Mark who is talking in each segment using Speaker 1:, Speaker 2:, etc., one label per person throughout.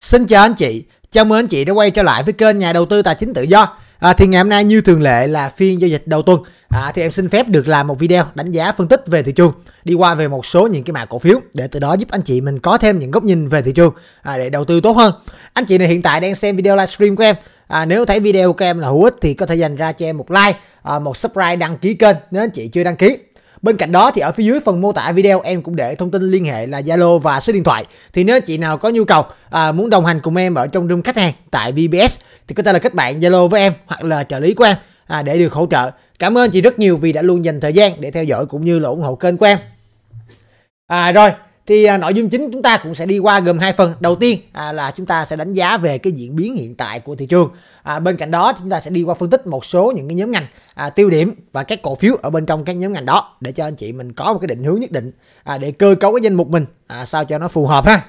Speaker 1: Xin chào anh chị, chào mừng anh chị đã quay trở lại với kênh nhà đầu tư tài chính tự do. À, thì ngày hôm nay như thường lệ là phiên giao dịch đầu tuần, à, thì em xin phép được làm một video đánh giá phân tích về thị trường, đi qua về một số những cái mã cổ phiếu để từ đó giúp anh chị mình có thêm những góc nhìn về thị trường à, để đầu tư tốt hơn. Anh chị này hiện tại đang xem video livestream của em. À, nếu thấy video của em là hữu ích thì có thể dành ra cho em một like, à, một subscribe đăng ký kênh nếu anh chị chưa đăng ký Bên cạnh đó thì ở phía dưới phần mô tả video em cũng để thông tin liên hệ là Zalo và số điện thoại. Thì nếu chị nào có nhu cầu à, muốn đồng hành cùng em ở trong room khách hàng tại VBS thì có thể là kết bạn Zalo với em hoặc là trợ lý của em à, để được hỗ trợ. Cảm ơn chị rất nhiều vì đã luôn dành thời gian để theo dõi cũng như là ủng hộ kênh của em. À rồi, thì à, nội dung chính chúng ta cũng sẽ đi qua gồm hai phần đầu tiên à, là chúng ta sẽ đánh giá về cái diễn biến hiện tại của thị trường à, bên cạnh đó chúng ta sẽ đi qua phân tích một số những cái nhóm ngành à, tiêu điểm và các cổ phiếu ở bên trong các nhóm ngành đó để cho anh chị mình có một cái định hướng nhất định à, để cơ cấu cái danh mục mình à, sao cho nó phù hợp ha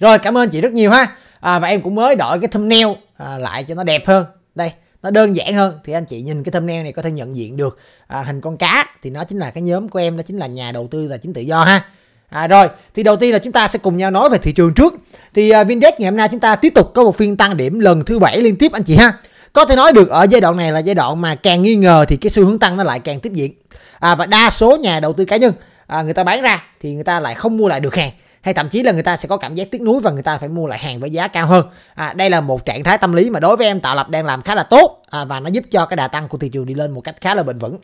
Speaker 1: rồi cảm ơn chị rất nhiều ha à, và em cũng mới đổi cái thumbnail à, lại cho nó đẹp hơn đây nó đơn giản hơn thì anh chị nhìn cái thumbnail này có thể nhận diện được à, hình con cá thì nó chính là cái nhóm của em đó chính là nhà đầu tư tài chính tự do ha À, rồi, thì đầu tiên là chúng ta sẽ cùng nhau nói về thị trường trước. Thì uh, Vindex ngày hôm nay chúng ta tiếp tục có một phiên tăng điểm lần thứ bảy liên tiếp anh chị ha. Có thể nói được ở giai đoạn này là giai đoạn mà càng nghi ngờ thì cái xu hướng tăng nó lại càng tiếp diễn. À, và đa số nhà đầu tư cá nhân à, người ta bán ra thì người ta lại không mua lại được hàng hay thậm chí là người ta sẽ có cảm giác tiếc nuối và người ta phải mua lại hàng với giá cao hơn à, đây là một trạng thái tâm lý mà đối với em tạo lập đang làm khá là tốt à, và nó giúp cho cái đà tăng của thị trường đi lên một cách khá là bền vững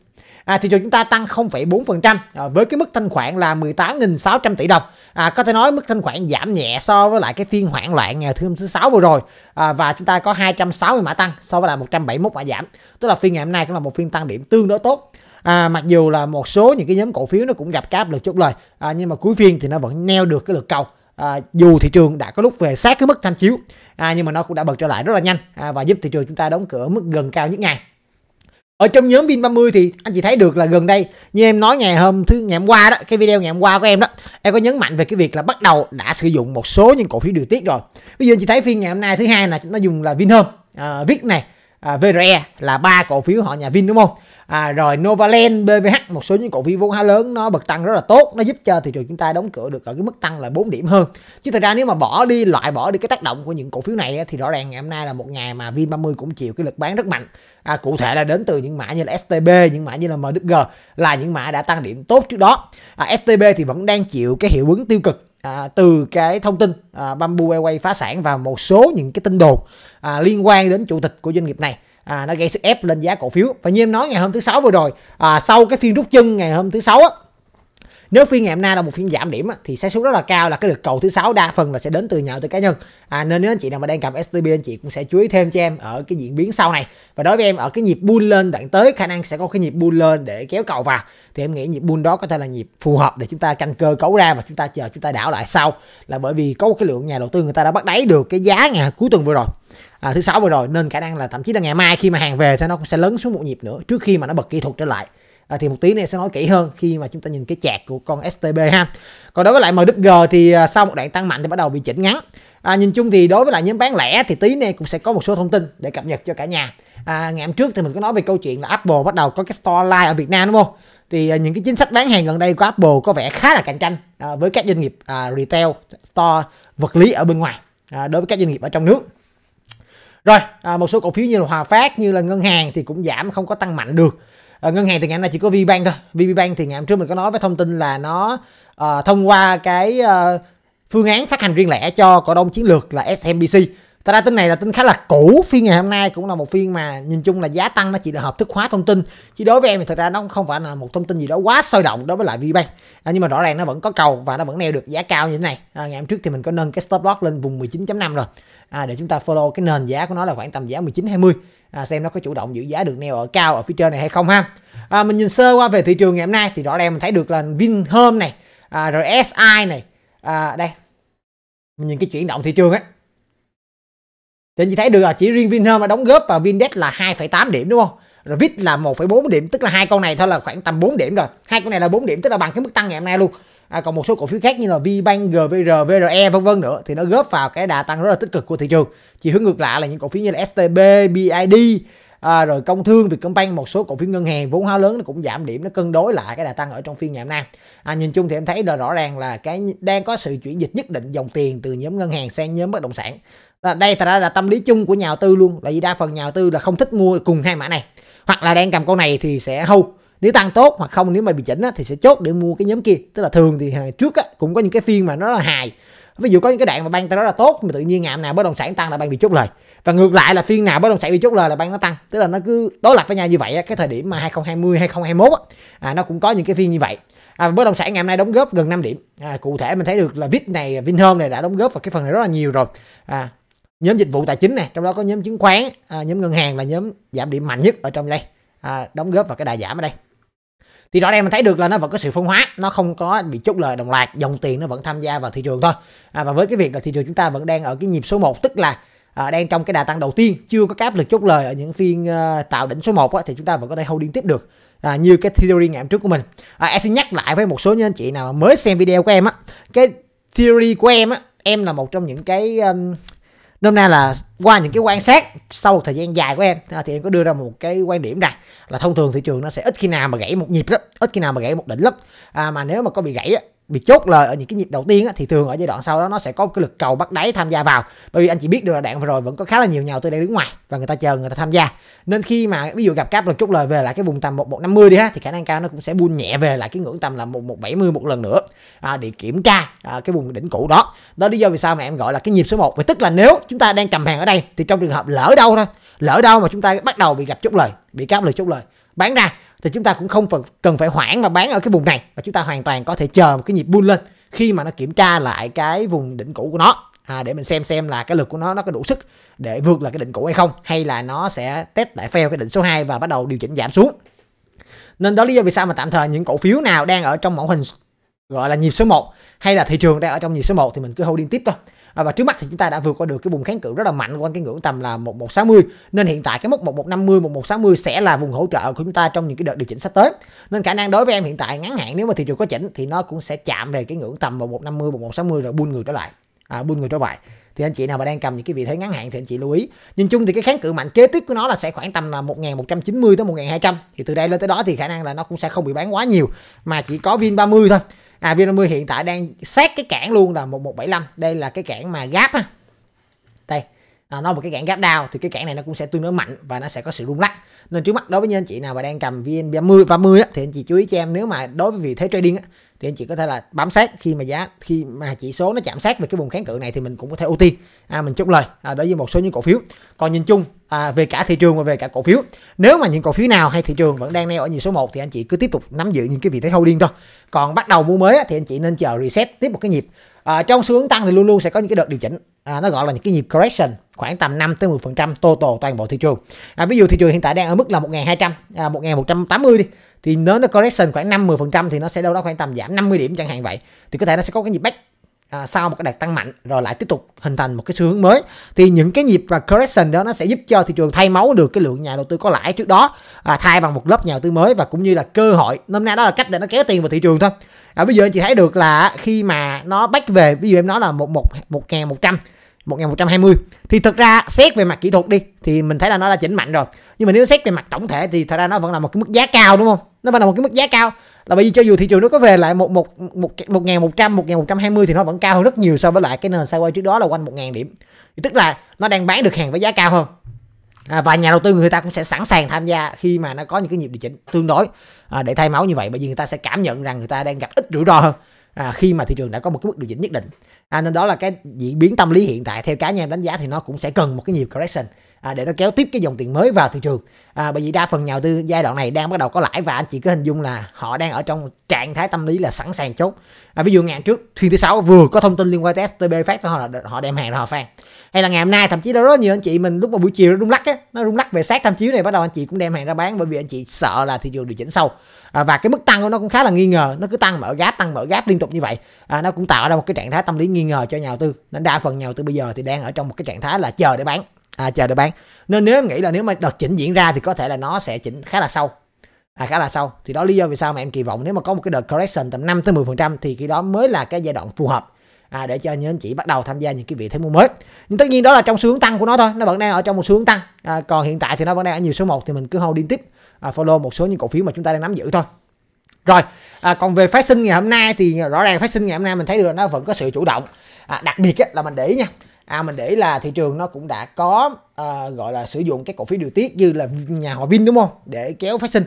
Speaker 1: à, thị trường chúng ta tăng 0,4% à, với cái mức thanh khoản là 18.600 tỷ đồng à, có thể nói mức thanh khoản giảm nhẹ so với lại cái phiên hoảng loạn ngày thứ thứ sáu vừa rồi à, và chúng ta có 260 mã tăng so với lại 171 mã giảm tức là phiên ngày hôm nay cũng là một phiên tăng điểm tương đối tốt à, mặc dù là một số những cái nhóm cổ phiếu nó cũng gặp cáp áp lực chốt lời à, nhưng mà cuối phiên thì nó vẫn neo được cái lực cầu à, dù thị trường đã có lúc về sát cái mức tham chiếu à, nhưng mà nó cũng đã bật trở lại rất là nhanh à, và giúp thị trường chúng ta đóng cửa mức gần cao nhất ngày ở trong nhóm pin 30 thì anh chị thấy được là gần đây như em nói ngày hôm thứ ngày hôm qua đó cái video ngày hôm qua của em đó em có nhấn mạnh về cái việc là bắt đầu đã sử dụng một số những cổ phiếu điều tiết rồi bây giờ anh chị thấy phiên ngày hôm nay thứ hai là nó dùng là Vinhome à, viết này à, VRE là ba cổ phiếu họ nhà Vin đúng không à, rồi Novaland BVH một số những cổ phiếu vốn hóa lớn nó bật tăng rất là tốt nó giúp cho thị trường chúng ta đóng cửa được ở cái mức tăng là 4 điểm hơn chứ thật ra nếu mà bỏ đi loại bỏ đi cái tác động của những cổ phiếu này thì rõ ràng ngày hôm nay là một ngày mà Vin30 cũng chịu cái lực bán rất mạnh à, cụ thể là đến từ những mã như là STB những mã như là MDG là những mã đã tăng điểm tốt trước đó à, STB thì vẫn đang chịu cái hiệu ứng tiêu cực à, từ cái thông tin à, Bamboo Airways phá sản và một số những cái tin đồn à, liên quan đến chủ tịch của doanh nghiệp này à, nó gây sức ép lên giá cổ phiếu và như em nói ngày hôm thứ sáu vừa rồi à, sau cái phiên rút chân ngày hôm thứ sáu á nếu phiên ngày hôm nay là một phiên giảm điểm thì xác suất rất là cao là cái lực cầu thứ sáu đa phần là sẽ đến từ nhà đầu tư cá nhân à, nên nếu anh chị nào mà đang cầm STB anh chị cũng sẽ chú ý thêm cho em ở cái diễn biến sau này và đối với em ở cái nhịp bull lên đoạn tới khả năng sẽ có cái nhịp bull lên để kéo cầu vào thì em nghĩ nhịp bull đó có thể là nhịp phù hợp để chúng ta canh cơ cấu ra và chúng ta chờ chúng ta đảo lại sau là bởi vì có một cái lượng nhà đầu tư người ta đã bắt đáy được cái giá ngày cuối tuần vừa rồi à, thứ sáu vừa rồi nên khả năng là thậm chí là ngày mai khi mà hàng về thì nó cũng sẽ lớn xuống một nhịp nữa trước khi mà nó bật kỹ thuật trở lại à, thì một tí này sẽ nói kỹ hơn khi mà chúng ta nhìn cái chạc của con STB ha còn đối với lại MWG thì à, sau một đoạn tăng mạnh thì bắt đầu bị chỉnh ngắn à, nhìn chung thì đối với lại nhóm bán lẻ thì tí này cũng sẽ có một số thông tin để cập nhật cho cả nhà à, ngày hôm trước thì mình có nói về câu chuyện là Apple bắt đầu có cái store live ở Việt Nam đúng không thì à, những cái chính sách bán hàng gần đây của Apple có vẻ khá là cạnh tranh à, với các doanh nghiệp retail store vật lý ở bên ngoài đối với các doanh nghiệp ở trong nước rồi à, một số cổ phiếu như là hòa phát như là ngân hàng thì cũng giảm không có tăng mạnh được à, ngân hàng thì ngày hôm nay chỉ có vbank thôi vbank thì ngày hôm trước mình có nói với thông tin là nó à, thông qua cái à, phương án phát hành riêng lẻ cho cổ đông chiến lược là smbc Thật ra tin này là tin khá là cũ, phiên ngày hôm nay cũng là một phiên mà nhìn chung là giá tăng nó chỉ là hợp thức hóa thông tin. Chứ đối với em thì thật ra nó không phải là một thông tin gì đó quá sôi động đối với lại VBank. À, nhưng mà rõ ràng nó vẫn có cầu và nó vẫn neo được giá cao như thế này. À, ngày hôm trước thì mình có nâng cái stop loss lên vùng 19.5 rồi. À, để chúng ta follow cái nền giá của nó là khoảng tầm giá 19.20 à, xem nó có chủ động giữ giá được neo ở cao ở phía trên này hay không ha. À, mình nhìn sơ qua về thị trường ngày hôm nay thì rõ ràng mình thấy được là Vinhome này, à, rồi SI này. À, đây. Mình nhìn cái chuyển động thị trường ấy thì anh chị thấy được là chỉ riêng Vinhome đã đóng góp vào Vindex là 2,8 điểm đúng không rồi VIX là 1,4 điểm tức là hai con này thôi là khoảng tầm 4 điểm rồi hai con này là 4 điểm tức là bằng cái mức tăng ngày hôm nay luôn à, còn một số cổ phiếu khác như là VBank, GVR, VRE vân vân nữa thì nó góp vào cái đà tăng rất là tích cực của thị trường chỉ hướng ngược lại là những cổ phiếu như là STB, BID à, rồi công thương Vietcombank một số cổ phiếu ngân hàng vốn hóa lớn nó cũng giảm điểm nó cân đối lại cái đà tăng ở trong phiên ngày hôm nay à, nhìn chung thì em thấy là rõ ràng là cái đang có sự chuyển dịch nhất định dòng tiền từ nhóm ngân hàng sang nhóm bất động sản đây thật ra là tâm lý chung của nhà đầu tư luôn là vì đa phần nhà đầu tư là không thích mua cùng hai mã này hoặc là đang cầm con này thì sẽ hâu nếu tăng tốt hoặc không nếu mà bị chỉnh á, thì sẽ chốt để mua cái nhóm kia tức là thường thì à, trước á, cũng có những cái phiên mà nó là hài ví dụ có những cái đoạn mà ban tao đó là tốt mà tự nhiên ngạm nào bất động sản tăng là ban bị chốt lời và ngược lại là phiên nào bất động sản bị chốt lời là ban nó tăng tức là nó cứ đối lập với nhau như vậy á, cái thời điểm mà 2020 2021 á, à, nó cũng có những cái phiên như vậy à, bất động sản ngày hôm nay đóng góp gần 5 điểm à, cụ thể mình thấy được là vip này vinhome này đã đóng góp vào cái phần này rất là nhiều rồi à, nhóm dịch vụ tài chính này trong đó có nhóm chứng khoán à, nhóm ngân hàng là nhóm giảm điểm mạnh nhất ở trong đây à, đóng góp vào cái đà giảm ở đây thì rõ ràng mình thấy được là nó vẫn có sự phân hóa nó không có bị chốt lời đồng loạt dòng tiền nó vẫn tham gia vào thị trường thôi à, và với cái việc là thị trường chúng ta vẫn đang ở cái nhịp số 1 tức là à, đang trong cái đà tăng đầu tiên chưa có cáp lực chốt lời ở những phiên à, tạo đỉnh số 1 á, thì chúng ta vẫn có thể holding tiếp được à, như cái theory ngày hôm trước của mình à, em xin nhắc lại với một số anh chị nào mới xem video của em á cái theory của em á em là một trong những cái um, nôm na là qua những cái quan sát sau một thời gian dài của em thì em có đưa ra một cái quan điểm này là thông thường thị trường nó sẽ ít khi nào mà gãy một nhịp lắm ít khi nào mà gãy một đỉnh lắm à, mà nếu mà có bị gãy bị chốt lời ở những cái nhịp đầu tiên á, thì thường ở giai đoạn sau đó nó sẽ có một cái lực cầu bắt đáy tham gia vào bởi vì anh chỉ biết được là đạn vừa rồi vẫn có khá là nhiều nhà tôi đang đứng ngoài và người ta chờ người ta tham gia nên khi mà ví dụ gặp cáp lực chốt lời về lại cái vùng tầm một một năm mươi đi ha thì khả năng cao nó cũng sẽ buôn nhẹ về lại cái ngưỡng tầm là một một bảy mươi một lần nữa à, để kiểm tra à, cái vùng đỉnh cũ đó đó lý do vì sao mà em gọi là cái nhịp số 1 vì tức là nếu chúng ta đang cầm hàng ở đây thì trong trường hợp lỡ đâu thôi lỡ đâu mà chúng ta bắt đầu bị gặp chốt lời bị cáp lực chốt lời bán ra thì chúng ta cũng không cần phải hoãn mà bán ở cái vùng này mà chúng ta hoàn toàn có thể chờ một cái nhịp bull lên khi mà nó kiểm tra lại cái vùng đỉnh cũ của nó à, để mình xem xem là cái lực của nó nó có đủ sức để vượt là cái đỉnh cũ hay không hay là nó sẽ test lại fail cái đỉnh số 2 và bắt đầu điều chỉnh giảm xuống nên đó lý do vì sao mà tạm thời những cổ phiếu nào đang ở trong mẫu hình gọi là nhịp số 1 hay là thị trường đang ở trong nhịp số 1 thì mình cứ holding tiếp thôi à, và trước mắt thì chúng ta đã vượt qua được cái vùng kháng cự rất là mạnh quanh cái ngưỡng tầm là 1160 nên hiện tại cái mức 1150 1160 sẽ là vùng hỗ trợ của chúng ta trong những cái đợt điều chỉnh sắp tới nên khả năng đối với em hiện tại ngắn hạn nếu mà thị trường có chỉnh thì nó cũng sẽ chạm về cái ngưỡng tầm 1150 1160 rồi buôn người trở lại à, buôn người trở lại thì anh chị nào mà đang cầm những cái vị thế ngắn hạn thì anh chị lưu ý nhìn chung thì cái kháng cự mạnh kế tiếp của nó là sẽ khoảng tầm là 1190 tới 1200 thì từ đây lên tới đó thì khả năng là nó cũng sẽ không bị bán quá nhiều mà chỉ có vin 30 thôi à Vinamilk hiện tại đang sát cái cản luôn là 1175 đây là cái cản mà gáp ha à, nó một cái cản gáp đao thì cái cản này nó cũng sẽ tương đối mạnh và nó sẽ có sự rung lắc nên trước mắt đối với những anh chị nào mà đang cầm vn 30 và 10 á, thì anh chị chú ý cho em nếu mà đối với vị thế trading á, thì anh chị có thể là bám sát khi mà giá khi mà chỉ số nó chạm sát về cái vùng kháng cự này thì mình cũng có thể ưu tiên à, mình chốt lời à, đối với một số những cổ phiếu còn nhìn chung à, về cả thị trường và về cả cổ phiếu nếu mà những cổ phiếu nào hay thị trường vẫn đang neo ở nhịp số 1 thì anh chị cứ tiếp tục nắm giữ những cái vị thế holding thôi còn bắt đầu mua mới á, thì anh chị nên chờ reset tiếp một cái nhịp à, trong xu hướng tăng thì luôn luôn sẽ có những cái đợt điều chỉnh à, nó gọi là những cái nhịp correction khoảng tầm 5 tới 10% total toàn bộ thị trường. À, ví dụ thị trường hiện tại đang ở mức là 1200 à, 1180 đi thì nếu nó correction khoảng 5 10% thì nó sẽ đâu đó khoảng tầm giảm 50 điểm chẳng hạn vậy. Thì có thể nó sẽ có cái nhịp back à, sau một cái đợt tăng mạnh rồi lại tiếp tục hình thành một cái xu hướng mới thì những cái nhịp và correction đó nó sẽ giúp cho thị trường thay máu được cái lượng nhà đầu tư có lãi trước đó à, thay bằng một lớp nhà đầu tư mới và cũng như là cơ hội nôm nay đó là cách để nó kéo tiền vào thị trường thôi à, bây giờ anh chị thấy được là khi mà nó back về ví dụ em nói là một một một ngàn một trăm 1120 thì thực ra xét về mặt kỹ thuật đi thì mình thấy là nó đã chỉnh mạnh rồi nhưng mà nếu xét về mặt tổng thể thì thật ra nó vẫn là một cái mức giá cao đúng không nó vẫn là một cái mức giá cao là bởi vì cho dù thị trường nó có về lại một một một một ngàn một trăm một ngàn một trăm hai mươi thì nó vẫn cao hơn rất nhiều so với lại cái nền sideways trước đó là quanh một ngàn điểm thì tức là nó đang bán được hàng với giá cao hơn à, và nhà đầu tư người ta cũng sẽ sẵn sàng tham gia khi mà nó có những cái nhịp điều chỉnh tương đối à, để thay máu như vậy bởi vì người ta sẽ cảm nhận rằng người ta đang gặp ít rủi ro hơn à, khi mà thị trường đã có một cái mức điều chỉnh nhất định à, nên đó là cái diễn biến tâm lý hiện tại theo cá nhân em đánh giá thì nó cũng sẽ cần một cái nhiều correction à, để nó kéo tiếp cái dòng tiền mới vào thị trường à, bởi vì đa phần nhà đầu tư giai đoạn này đang bắt đầu có lãi và anh chị cứ hình dung là họ đang ở trong trạng thái tâm lý là sẵn sàng chốt à, ví dụ ngày trước phiên thứ sáu vừa có thông tin liên quan tới STB phát họ họ đem hàng ra họ phan hay là ngày hôm nay thậm chí đó rất nhiều anh chị mình lúc mà buổi chiều nó rung lắc á nó rung lắc về sát tham chiếu này bắt đầu anh chị cũng đem hàng ra bán bởi vì anh chị sợ là thị trường điều chỉnh sâu à, và cái mức tăng của nó cũng khá là nghi ngờ nó cứ tăng mở gáp tăng mở gáp liên tục như vậy à, nó cũng tạo ra một cái trạng thái tâm lý nghi ngờ cho nhà đầu tư nên đa phần nhà đầu tư bây giờ thì đang ở trong một cái trạng thái là chờ để bán à, chờ được bán nên nếu em nghĩ là nếu mà đợt chỉnh diễn ra thì có thể là nó sẽ chỉnh khá là sâu à, khá là sâu thì đó lý do vì sao mà em kỳ vọng nếu mà có một cái đợt correction tầm 5 tới 10% thì khi đó mới là cái giai đoạn phù hợp à, để cho những anh chị bắt đầu tham gia những cái vị thế mua mới nhưng tất nhiên đó là trong xu hướng tăng của nó thôi nó vẫn đang ở trong một xu hướng tăng à, còn hiện tại thì nó vẫn đang ở nhiều số 1 thì mình cứ holding tiếp à, follow một số những cổ phiếu mà chúng ta đang nắm giữ thôi rồi à, còn về phát sinh ngày hôm nay thì rõ ràng phát sinh ngày hôm nay mình thấy được nó vẫn có sự chủ động à, đặc biệt ấy, là mình để ý nha à mình để là thị trường nó cũng đã có uh, gọi là sử dụng các cổ phiếu điều tiết như là nhà họ Vin đúng không để kéo phát sinh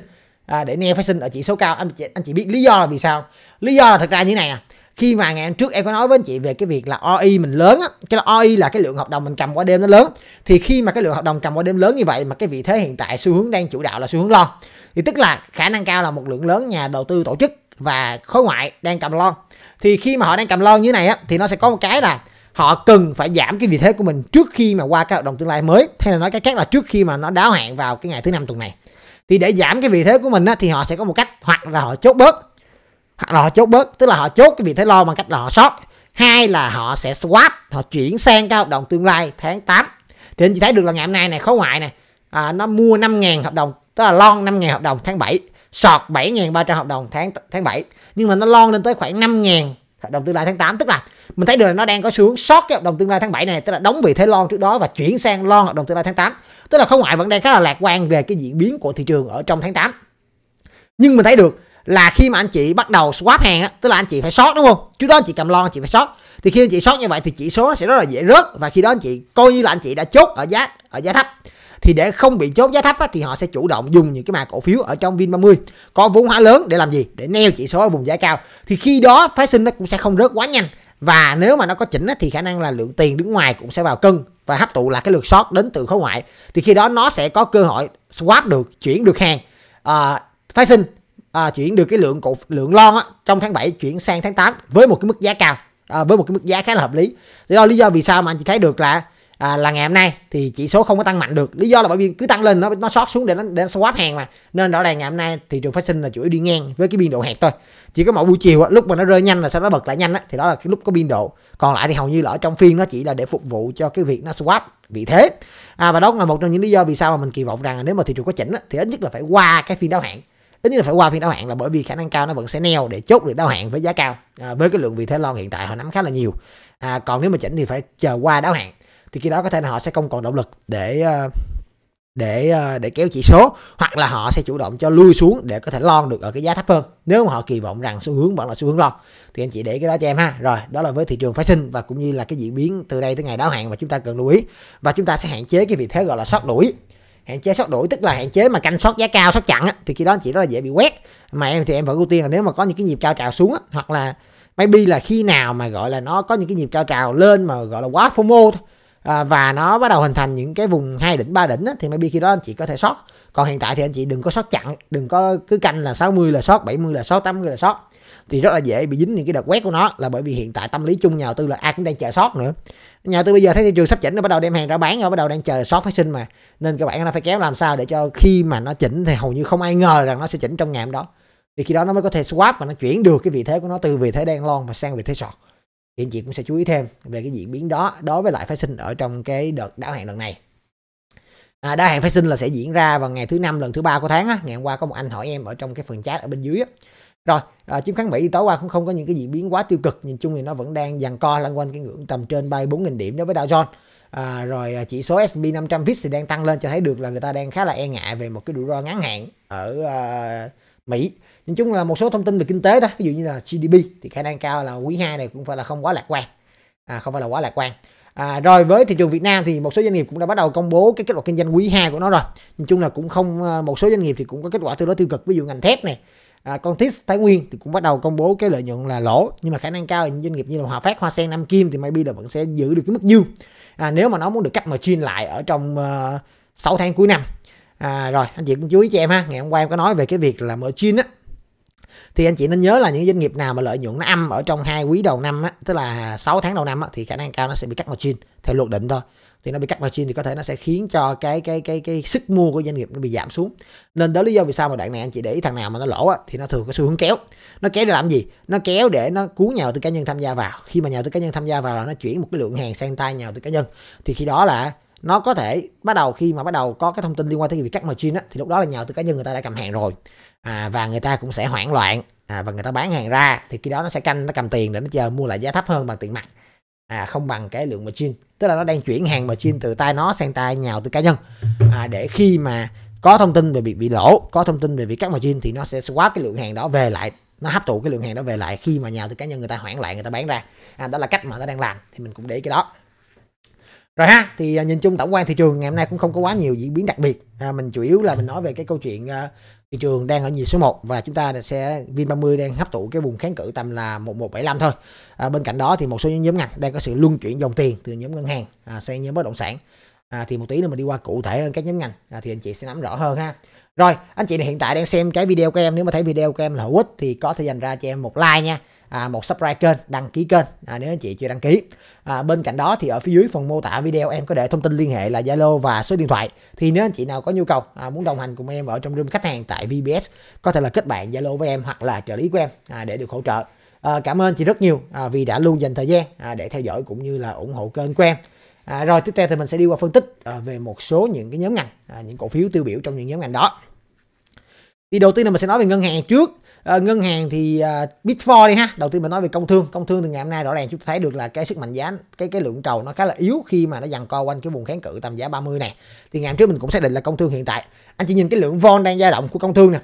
Speaker 1: à, để neo phát sinh ở chỉ số cao anh chị anh chị biết lý do là vì sao lý do là thật ra như thế này nè à. khi mà ngày hôm trước em có nói với anh chị về cái việc là OI mình lớn á cái là OI là cái lượng hợp đồng mình cầm qua đêm nó lớn thì khi mà cái lượng hợp đồng cầm qua đêm lớn như vậy mà cái vị thế hiện tại xu hướng đang chủ đạo là xu hướng lo, thì tức là khả năng cao là một lượng lớn nhà đầu tư tổ chức và khối ngoại đang cầm lon thì khi mà họ đang cầm lon như này á thì nó sẽ có một cái là họ cần phải giảm cái vị thế của mình trước khi mà qua cái hợp đồng tương lai mới hay là nói cái khác là trước khi mà nó đáo hạn vào cái ngày thứ năm tuần này thì để giảm cái vị thế của mình á, thì họ sẽ có một cách hoặc là họ chốt bớt hoặc là họ chốt bớt tức là họ chốt cái vị thế lo bằng cách là họ short hai là họ sẽ swap họ chuyển sang cái hợp đồng tương lai tháng 8 thì anh chị thấy được là ngày hôm nay này khối ngoại này à, nó mua 5.000 hợp đồng tức là lon 5.000 hợp đồng tháng 7 sọt 7.300 hợp đồng tháng tháng 7 nhưng mà nó lon lên tới khoảng 5.000 hợp đồng tương lai tháng 8 tức là mình thấy được là nó đang có xuống sót cái hợp đồng tương lai tháng 7 này tức là đóng vị thế lon trước đó và chuyển sang lon hợp đồng tương lai tháng 8 tức là không ngoại vẫn đang khá là lạc quan về cái diễn biến của thị trường ở trong tháng 8 nhưng mình thấy được là khi mà anh chị bắt đầu swap hàng á tức là anh chị phải sót đúng không trước đó anh chị cầm lon anh chị phải sót thì khi anh chị sót như vậy thì chỉ số nó sẽ rất là dễ rớt và khi đó anh chị coi như là anh chị đã chốt ở giá ở giá thấp thì để không bị chốt giá thấp á, thì họ sẽ chủ động dùng những cái mã cổ phiếu ở trong Vin30 có vốn hóa lớn để làm gì để neo chỉ số ở vùng giá cao thì khi đó phái sinh nó cũng sẽ không rớt quá nhanh và nếu mà nó có chỉnh á, thì khả năng là lượng tiền đứng ngoài cũng sẽ vào cân và hấp thụ là cái lượt sót đến từ khối ngoại thì khi đó nó sẽ có cơ hội swap được chuyển được hàng à, phái sinh à, chuyển được cái lượng cổ lượng lon á, trong tháng 7 chuyển sang tháng 8 với một cái mức giá cao à, với một cái mức giá khá là hợp lý. Thì đó lý do vì sao mà anh chị thấy được là à, là ngày hôm nay thì chỉ số không có tăng mạnh được lý do là bởi vì cứ tăng lên nó nó sót xuống để nó để nó swap hàng mà nên rõ ràng ngày hôm nay thị trường phát sinh là chủ yếu đi ngang với cái biên độ hẹp thôi chỉ có mỗi buổi chiều lúc mà nó rơi nhanh là sau đó bật lại nhanh thì đó là cái lúc có biên độ còn lại thì hầu như là ở trong phiên nó chỉ là để phục vụ cho cái việc nó swap vị thế à, và đó cũng là một trong những lý do vì sao mà mình kỳ vọng rằng là nếu mà thị trường có chỉnh thì ít nhất là phải qua cái phiên đáo hạn ít nhất là phải qua phiên đáo hạn là bởi vì khả năng cao nó vẫn sẽ neo để chốt được đáo hạn với giá cao à, với cái lượng vị thế lon hiện tại họ nắm khá là nhiều à, còn nếu mà chỉnh thì phải chờ qua đáo hạn thì khi đó có thể là họ sẽ không còn động lực để ờ, để ờ, để kéo chỉ số hoặc là họ sẽ chủ động cho lui xuống để có thể lon được ở cái giá thấp hơn nếu mà họ kỳ vọng rằng xu hướng vẫn là xu hướng lon thì anh chị để cái đó cho em ha rồi đó là với thị trường phái sinh và cũng như là cái diễn biến từ đây tới ngày đáo hạn mà chúng ta cần lưu ý và chúng ta sẽ hạn chế cái vị thế gọi là sót đuổi hạn chế sót đuổi tức là hạn chế mà canh sót giá cao sót chặn thì khi đó anh chị rất là dễ bị quét mà em thì em vẫn ưu tiên là nếu mà có những cái nhịp cao trào xuống hoặc là maybe là khi nào mà gọi là nó có những cái nhịp cao trào lên mà gọi là quá fomo thôi à, và nó bắt đầu hình thành những cái vùng hai đỉnh ba đỉnh á, thì maybe khi đó anh chị có thể sót còn hiện tại thì anh chị đừng có sót chặn đừng có cứ canh là 60 là sót 70 là sót 80 là sót thì rất là dễ bị dính những cái đợt quét của nó là bởi vì hiện tại tâm lý chung nhà đầu tư là ai cũng đang chờ sót nữa nhà đầu tư bây giờ thấy thị trường sắp chỉnh nó bắt đầu đem hàng ra bán rồi bắt đầu đang chờ sót phát sinh mà nên các bạn nó phải kéo làm sao để cho khi mà nó chỉnh thì hầu như không ai ngờ rằng nó sẽ chỉnh trong ngày hôm đó thì khi đó nó mới có thể swap và nó chuyển được cái vị thế của nó từ vị thế đen lon và sang vị thế sọt thì anh chị cũng sẽ chú ý thêm về cái diễn biến đó đối với lại phái sinh ở trong cái đợt đáo hạn lần này à, đáo hạn phái sinh là sẽ diễn ra vào ngày thứ năm lần thứ ba của tháng á. ngày hôm qua có một anh hỏi em ở trong cái phần chat ở bên dưới á. rồi à, chứng khoán mỹ tối qua cũng không có những cái diễn biến quá tiêu cực nhìn chung thì nó vẫn đang dằn co lăn quanh cái ngưỡng tầm trên 34.000 điểm đối với Dow Jones À, rồi à, chỉ số S&P 500 VIX thì đang tăng lên cho thấy được là người ta đang khá là e ngại về một cái rủi ro ngắn hạn ở uh, Mỹ nhìn chung là một số thông tin về kinh tế đó ví dụ như là GDP thì khả năng cao là quý 2 này cũng phải là không quá lạc quan à, không phải là quá lạc quan À, rồi với thị trường Việt Nam thì một số doanh nghiệp cũng đã bắt đầu công bố cái kết quả kinh doanh quý 2 của nó rồi. Nhìn chung là cũng không à, một số doanh nghiệp thì cũng có kết quả tương đối tiêu cực, ví dụ ngành thép này. À, con Tis Thái Nguyên thì cũng bắt đầu công bố cái lợi nhuận là lỗ nhưng mà khả năng cao là những doanh nghiệp như là Hòa Phát, Hoa Sen, Nam Kim thì maybe là vẫn sẽ giữ được cái mức dư à, nếu mà nó muốn được cắt margin lại ở trong à, uh, 6 tháng cuối năm à, rồi anh chị cũng chú ý cho em ha ngày hôm qua em có nói về cái việc là mở margin á thì anh chị nên nhớ là những doanh nghiệp nào mà lợi nhuận nó âm ở trong hai quý đầu năm á, tức là 6 tháng đầu năm á, thì khả năng cao nó sẽ bị cắt margin theo luật định thôi thì nó bị cắt margin thì có thể nó sẽ khiến cho cái cái cái cái sức mua của doanh nghiệp nó bị giảm xuống nên đó lý do vì sao mà đoạn này anh chị để ý thằng nào mà nó lỗ á, thì nó thường có xu hướng kéo nó kéo để làm gì nó kéo để nó cuốn nhà đầu tư cá nhân tham gia vào khi mà nhà đầu tư cá nhân tham gia vào là nó chuyển một cái lượng hàng sang tay nhà đầu tư cá nhân thì khi đó là nó có thể bắt đầu khi mà bắt đầu có cái thông tin liên quan tới việc cắt margin á, thì lúc đó là nhà đầu tư cá nhân người ta đã cầm hàng rồi à, và người ta cũng sẽ hoảng loạn à, và người ta bán hàng ra thì khi đó nó sẽ canh nó cầm tiền để nó chờ mua lại giá thấp hơn bằng tiền mặt à, không bằng cái lượng margin tức là nó đang chuyển hàng margin từ tay nó sang tay nhà đầu tư cá nhân à, để khi mà có thông tin về việc bị lỗ có thông tin về việc cắt margin thì nó sẽ swap cái lượng hàng đó về lại nó hấp thụ cái lượng hàng đó về lại khi mà nhà đầu tư cá nhân người ta hoảng loạn người ta bán ra à, đó là cách mà nó đang làm thì mình cũng để cái đó rồi ha thì à, nhìn chung tổng quan thị trường ngày hôm nay cũng không có quá nhiều diễn biến đặc biệt à, mình chủ yếu là mình nói về cái câu chuyện uh, thị trường đang ở nhịp số 1 và chúng ta sẽ VN30 đang hấp thụ cái vùng kháng cự tầm là 1175 thôi à, bên cạnh đó thì một số nhóm ngành đang có sự luân chuyển dòng tiền từ nhóm ngân hàng à, sang nhóm bất động sản à, thì một tí nữa mình đi qua cụ thể hơn các nhóm ngành à, thì anh chị sẽ nắm rõ hơn ha rồi anh chị hiện tại đang xem cái video của em nếu mà thấy video của em là hữu ích thì có thể dành ra cho em một like nha à, một subscribe kênh đăng ký kênh à, nếu anh chị chưa đăng ký à, bên cạnh đó thì ở phía dưới phần mô tả video em có để thông tin liên hệ là zalo và số điện thoại thì nếu anh chị nào có nhu cầu à, muốn đồng hành cùng em ở trong room khách hàng tại vbs có thể là kết bạn zalo với em hoặc là trợ lý của em à, để được hỗ trợ à, cảm ơn chị rất nhiều à, vì đã luôn dành thời gian à, để theo dõi cũng như là ủng hộ kênh của em À, rồi tiếp theo thì mình sẽ đi qua phân tích à, về một số những cái nhóm ngành, à, những cổ phiếu tiêu biểu trong những nhóm ngành đó. Thì đầu tiên là mình sẽ nói về ngân hàng trước à, ngân hàng thì à, big four đi ha đầu tiên mình nói về công thương công thương từ ngày hôm nay rõ ràng chúng ta thấy được là cái sức mạnh giá cái cái lượng cầu nó khá là yếu khi mà nó dằn co quanh cái vùng kháng cự tầm giá 30 này thì ngày hôm trước mình cũng xác định là công thương hiện tại anh chỉ nhìn cái lượng von đang dao động của công thương nè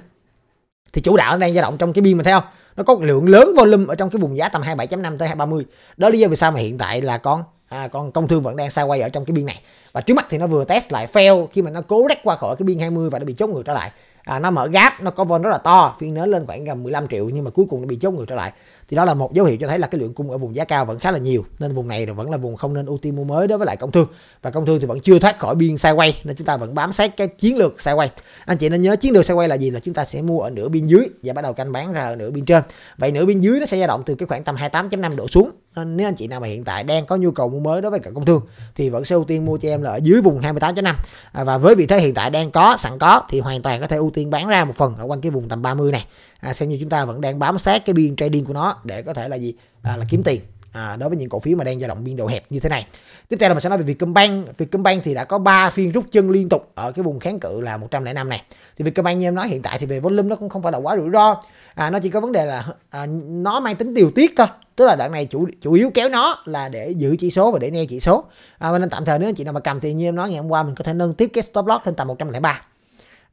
Speaker 1: thì chủ đạo đang dao động trong cái biên mình thấy không nó có lượng lớn volume ở trong cái vùng giá tầm 27.5 tới 230 đó lý do vì sao mà hiện tại là con à, còn công thương vẫn đang xa quay ở trong cái biên này và trước mắt thì nó vừa test lại fail khi mà nó cố rách qua khỏi cái biên 20 và nó bị chốt ngược trở lại à, nó mở gap nó có vol rất là to phiên nó lên khoảng gần 15 triệu nhưng mà cuối cùng nó bị chốt ngược trở lại thì đó là một dấu hiệu cho thấy là cái lượng cung ở vùng giá cao vẫn khá là nhiều nên vùng này vẫn là vùng không nên ưu tiên mua mới đối với lại công thương và công thương thì vẫn chưa thoát khỏi biên sideways nên chúng ta vẫn bám sát cái chiến lược sideways anh chị nên nhớ chiến lược sideways là gì là chúng ta sẽ mua ở nửa biên dưới và bắt đầu canh bán ra ở nửa biên trên vậy nửa biên dưới nó sẽ dao động từ cái khoảng tầm 28.5 độ xuống nên nếu anh chị nào mà hiện tại đang có nhu cầu mua mới đối với cả công thương thì vẫn sẽ ưu tiên mua cho em là ở dưới vùng 28.5 à, và với vị thế hiện tại đang có sẵn có thì hoàn toàn có thể ưu tiên bán ra một phần ở quanh cái vùng tầm 30 này à, xem như chúng ta vẫn đang bám sát cái biên trading của nó để có thể là gì à, là kiếm tiền à, đối với những cổ phiếu mà đang dao động biên độ hẹp như thế này tiếp theo là mình sẽ nói về Vietcombank Vietcombank thì đã có 3 phiên rút chân liên tục ở cái vùng kháng cự là 105 này thì Vietcombank như em nói hiện tại thì về volume nó cũng không phải là quá rủi ro à, nó chỉ có vấn đề là à, nó mang tính điều tiết thôi tức là đoạn này chủ chủ yếu kéo nó là để giữ chỉ số và để nghe chỉ số à, nên tạm thời nếu anh chị nào mà cầm thì như em nói ngày hôm qua mình có thể nâng tiếp cái stop loss lên tầm 103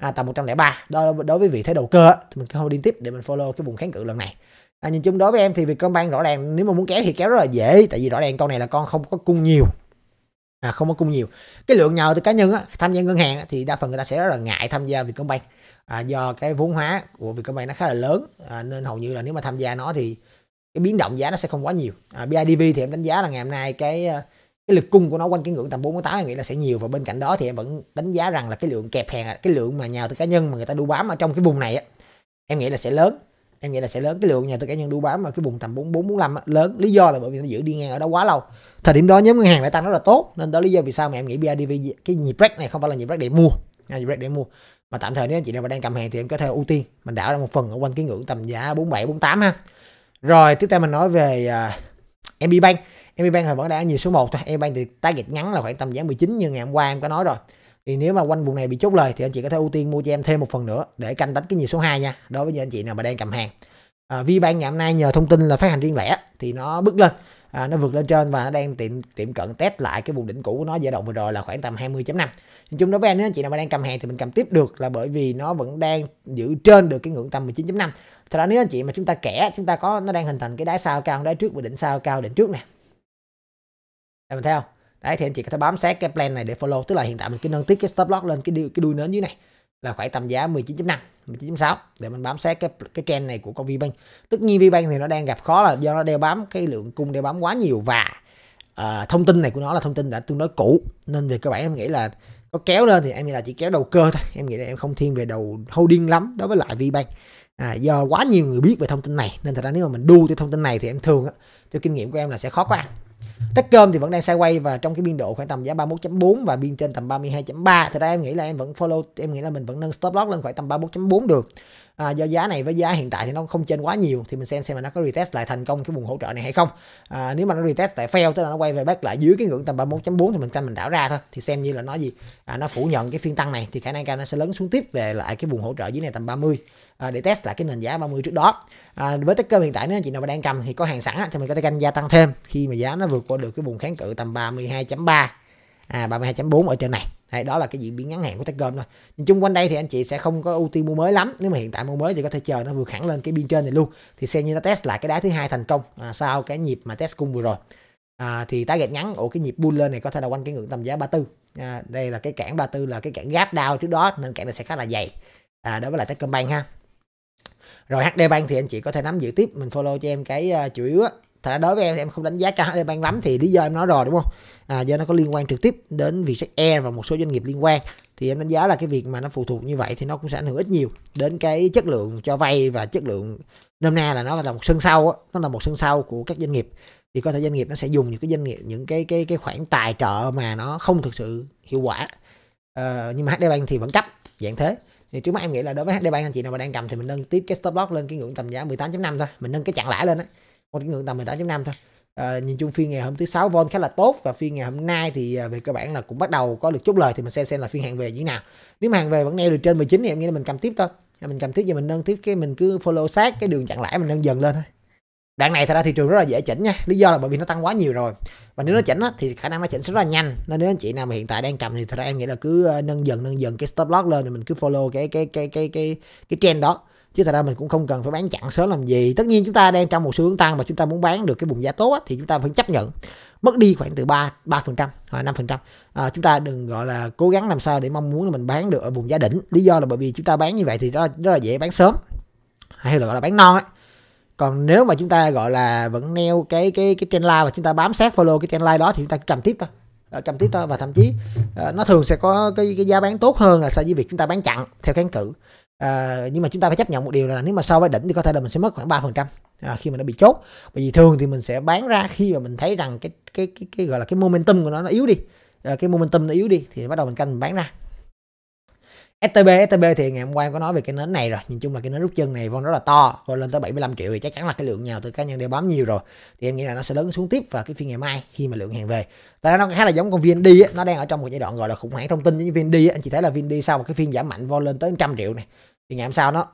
Speaker 1: à, tầm 103 đó đối với vị thế đầu cơ thì mình không đi tiếp để mình follow cái vùng kháng cự lần này à, nhìn chung đối với em thì việc Vietcombank rõ ràng nếu mà muốn kéo thì kéo rất là dễ tại vì rõ ràng con này là con không có cung nhiều à, không có cung nhiều cái lượng nhờ từ cá nhân á, tham gia ngân hàng á, thì đa phần người ta sẽ rất là ngại tham gia việc công à, do cái vốn hóa của việc Vietcombank nó khá là lớn à, nên hầu như là nếu mà tham gia nó thì cái biến động giá nó sẽ không quá nhiều à, BIDV thì em đánh giá là ngày hôm nay cái à, cái lực cung của nó quanh cái ngưỡng tầm 48 em nghĩ là sẽ nhiều và bên cạnh đó thì em vẫn đánh giá rằng là cái lượng kẹp hàng cái lượng mà nhà tư cá nhân mà người ta đu bám ở trong cái vùng này á, em nghĩ là sẽ lớn em nghĩ là sẽ lớn cái lượng nhà tư cá nhân đu bám ở cái vùng tầm 44 45 á, lớn lý do là bởi vì nó giữ đi ngang ở đó quá lâu thời điểm đó nhóm ngân hàng lại tăng rất là tốt nên đó lý do vì sao mà em nghĩ BIDV cái nhịp break này không phải là nhịp break để mua à, nhịp break để mua mà tạm thời nếu anh chị nào mà đang cầm hàng thì em có thể ưu tiên mình đảo ra một phần ở quanh cái ngưỡng tầm giá 47 48 ha rồi tiếp theo mình nói về uh, à, MB Bank MB Bank thì vẫn đang nhiều số 1 thôi MB Bank thì target ngắn là khoảng tầm giá 19 như ngày hôm qua em có nói rồi thì nếu mà quanh vùng này bị chốt lời thì anh chị có thể ưu tiên mua cho em thêm một phần nữa để canh đánh cái nhiều số 2 nha đối với những anh chị nào mà đang cầm hàng à, VBank ngày hôm nay nhờ thông tin là phát hành riêng lẻ thì nó bước lên à, nó vượt lên trên và nó đang tiệm tiệm cận test lại cái vùng đỉnh cũ của nó dao động vừa rồi là khoảng tầm 20.5 nhìn chung đối với em nếu anh chị nào mà đang cầm hàng thì mình cầm tiếp được là bởi vì nó vẫn đang giữ trên được cái ngưỡng tầm 19.5 thật ra nếu anh chị mà chúng ta kẻ chúng ta có nó đang hình thành cái đáy sao cao đáy trước và đỉnh sao cao đỉnh trước nè em mình thấy Đấy thì anh chị có thể bám sát cái plan này để follow, tức là hiện tại mình cứ nâng tiếp cái stop loss lên cái đuôi, cái đuôi nến dưới này là khoảng tầm giá 19.5, 19.6 để mình bám sát cái cái trend này của con VBank. Tất nhiên VBank thì nó đang gặp khó là do nó đeo bám cái lượng cung đeo bám quá nhiều và uh, thông tin này của nó là thông tin đã tương đối cũ nên về cơ bản em nghĩ là có kéo lên thì em nghĩ là chỉ kéo đầu cơ thôi. Em nghĩ là em không thiên về đầu holding lắm đối với lại VBank. À, do quá nhiều người biết về thông tin này nên thật ra nếu mà mình đu theo thông tin này thì em thường á, theo kinh nghiệm của em là sẽ khó quá cơm thì vẫn đang sideways và trong cái biên độ khoảng tầm giá 31.4 và biên trên tầm 32.3 thì ra em nghĩ là em vẫn follow em nghĩ là mình vẫn nâng stop loss lên khoảng tầm 31.4 được à, do giá này với giá hiện tại thì nó không trên quá nhiều thì mình xem xem mà nó có retest lại thành công cái vùng hỗ trợ này hay không à, nếu mà nó retest lại fail tức là nó quay về back lại dưới cái ngưỡng tầm 31.4 thì mình canh mình đảo ra thôi thì xem như là nó gì à, nó phủ nhận cái phiên tăng này thì khả năng cao nó sẽ lớn xuống tiếp về lại cái vùng hỗ trợ dưới này tầm 30 À, để test lại cái nền giá 30 trước đó à, với Techcom hiện tại nếu anh chị nào mà đang cầm thì có hàng sẵn thì mình có thể canh gia tăng thêm khi mà giá nó vượt qua có được cái vùng kháng cự tầm 32.3 à 32.4 ở trên này Đấy, đó là cái diễn biến ngắn hạn của Techcom thôi nhưng chung quanh đây thì anh chị sẽ không có ưu tiên mua mới lắm nếu mà hiện tại mua mới thì có thể chờ nó vừa khẳng lên cái biên trên này luôn thì xem như nó test lại cái đá thứ hai thành công à, sau cái nhịp mà test cung vừa rồi à, thì gạch ngắn ở cái nhịp bull lên này có thể là quanh cái ngưỡng tầm giá 34 à, đây là cái cản 34 là cái cản gap down trước đó nên cản này sẽ khá là dày à, đối với lại Techcombank ha rồi HD Bank thì anh chị có thể nắm giữ tiếp mình follow cho em cái uh, chủ yếu á thật ra đối với em thì em không đánh giá cao HDBank lắm thì lý do em nói rồi đúng không à, do nó có liên quan trực tiếp đến Vietjet E và một số doanh nghiệp liên quan thì em đánh giá là cái việc mà nó phụ thuộc như vậy thì nó cũng sẽ ảnh hưởng ít nhiều đến cái chất lượng cho vay và chất lượng nôm nay là nó là một sân sau đó. nó là một sân sau của các doanh nghiệp thì có thể doanh nghiệp nó sẽ dùng những cái doanh nghiệp những cái cái cái khoản tài trợ mà nó không thực sự hiệu quả ờ, nhưng mà HD Bank thì vẫn chấp dạng thế thì trước mắt em nghĩ là đối với HD Bank anh chị nào mà đang cầm thì mình nâng tiếp cái stop loss lên cái ngưỡng tầm giá 18.5 thôi mình nâng cái chặn lãi lên đó một cái ngưỡng tầm 18.5 thôi à, nhìn chung phiên ngày hôm thứ sáu vol khá là tốt và phiên ngày hôm nay thì ờ, về cơ bản là cũng bắt đầu có được chút lời thì mình xem xem là phiên hàng về như thế nào nếu mà hàng về vẫn neo được trên 19 thì em nghĩ là mình cầm tiếp thôi mình cầm tiếp và mình nâng tiếp cái mình cứ follow sát cái đường chặn lãi mình nâng dần lên thôi đoạn này thật ra thị trường rất là dễ chỉnh nha lý do là bởi vì nó tăng quá nhiều rồi và nếu nó chỉnh á, thì khả năng nó chỉnh sẽ rất là nhanh nên nếu anh chị nào mà hiện tại đang cầm thì thật ra em nghĩ là cứ ờ, nâng dần nâng dần cái stop loss lên rồi mình cứ follow cái cái cái cái cái cái cái trend đó chứ thật ra mình cũng không cần phải bán chặn sớm làm gì tất nhiên chúng ta đang trong một xu hướng tăng mà chúng ta muốn bán được cái vùng giá tốt á, thì chúng ta phải chấp nhận mất đi khoảng từ 3 ba phần trăm hoặc năm phần trăm à, chúng ta đừng gọi là cố gắng làm sao để mong muốn là mình bán được ở vùng giá đỉnh lý do là bởi vì chúng ta bán như vậy thì đó rất là dễ bán sớm hay là gọi là bán non ấy còn nếu mà chúng ta gọi là vẫn neo cái cái cái trend line và chúng ta bám sát follow cái trend line đó thì chúng ta cầm tiếp thôi ờ, cầm tiếp thôi và thậm chí ờ, nó thường sẽ có cái, cái giá bán tốt hơn là so với việc chúng ta bán chặn theo kháng cự à, nhưng mà chúng ta phải chấp nhận một điều là nếu mà so với đỉnh thì có thể là mình sẽ mất khoảng 3% phần trăm à, khi mà nó bị chốt bởi vì thường thì mình sẽ bán ra khi mà mình thấy rằng cái cái cái, cái gọi là cái momentum của nó nó yếu đi à, cái momentum nó yếu đi thì bắt đầu mình canh mình bán ra STB STB thì ngày hôm qua em có nói về cái nến này rồi nhìn chung là cái nến rút chân này von rất là to von lên tới 75 triệu thì chắc chắn là cái lượng nhà từ cá nhân đều bám nhiều rồi thì em nghĩ là nó sẽ lớn xuống tiếp vào cái phiên ngày mai khi mà lượng hàng về tại nó khá là giống con VND ấy, nó đang ở trong một giai đoạn gọi là khủng hoảng thông tin với VND ấy. anh chỉ thấy là VND sau một cái phiên giảm mạnh von lên tới 100 triệu này thì ngày hôm sau nó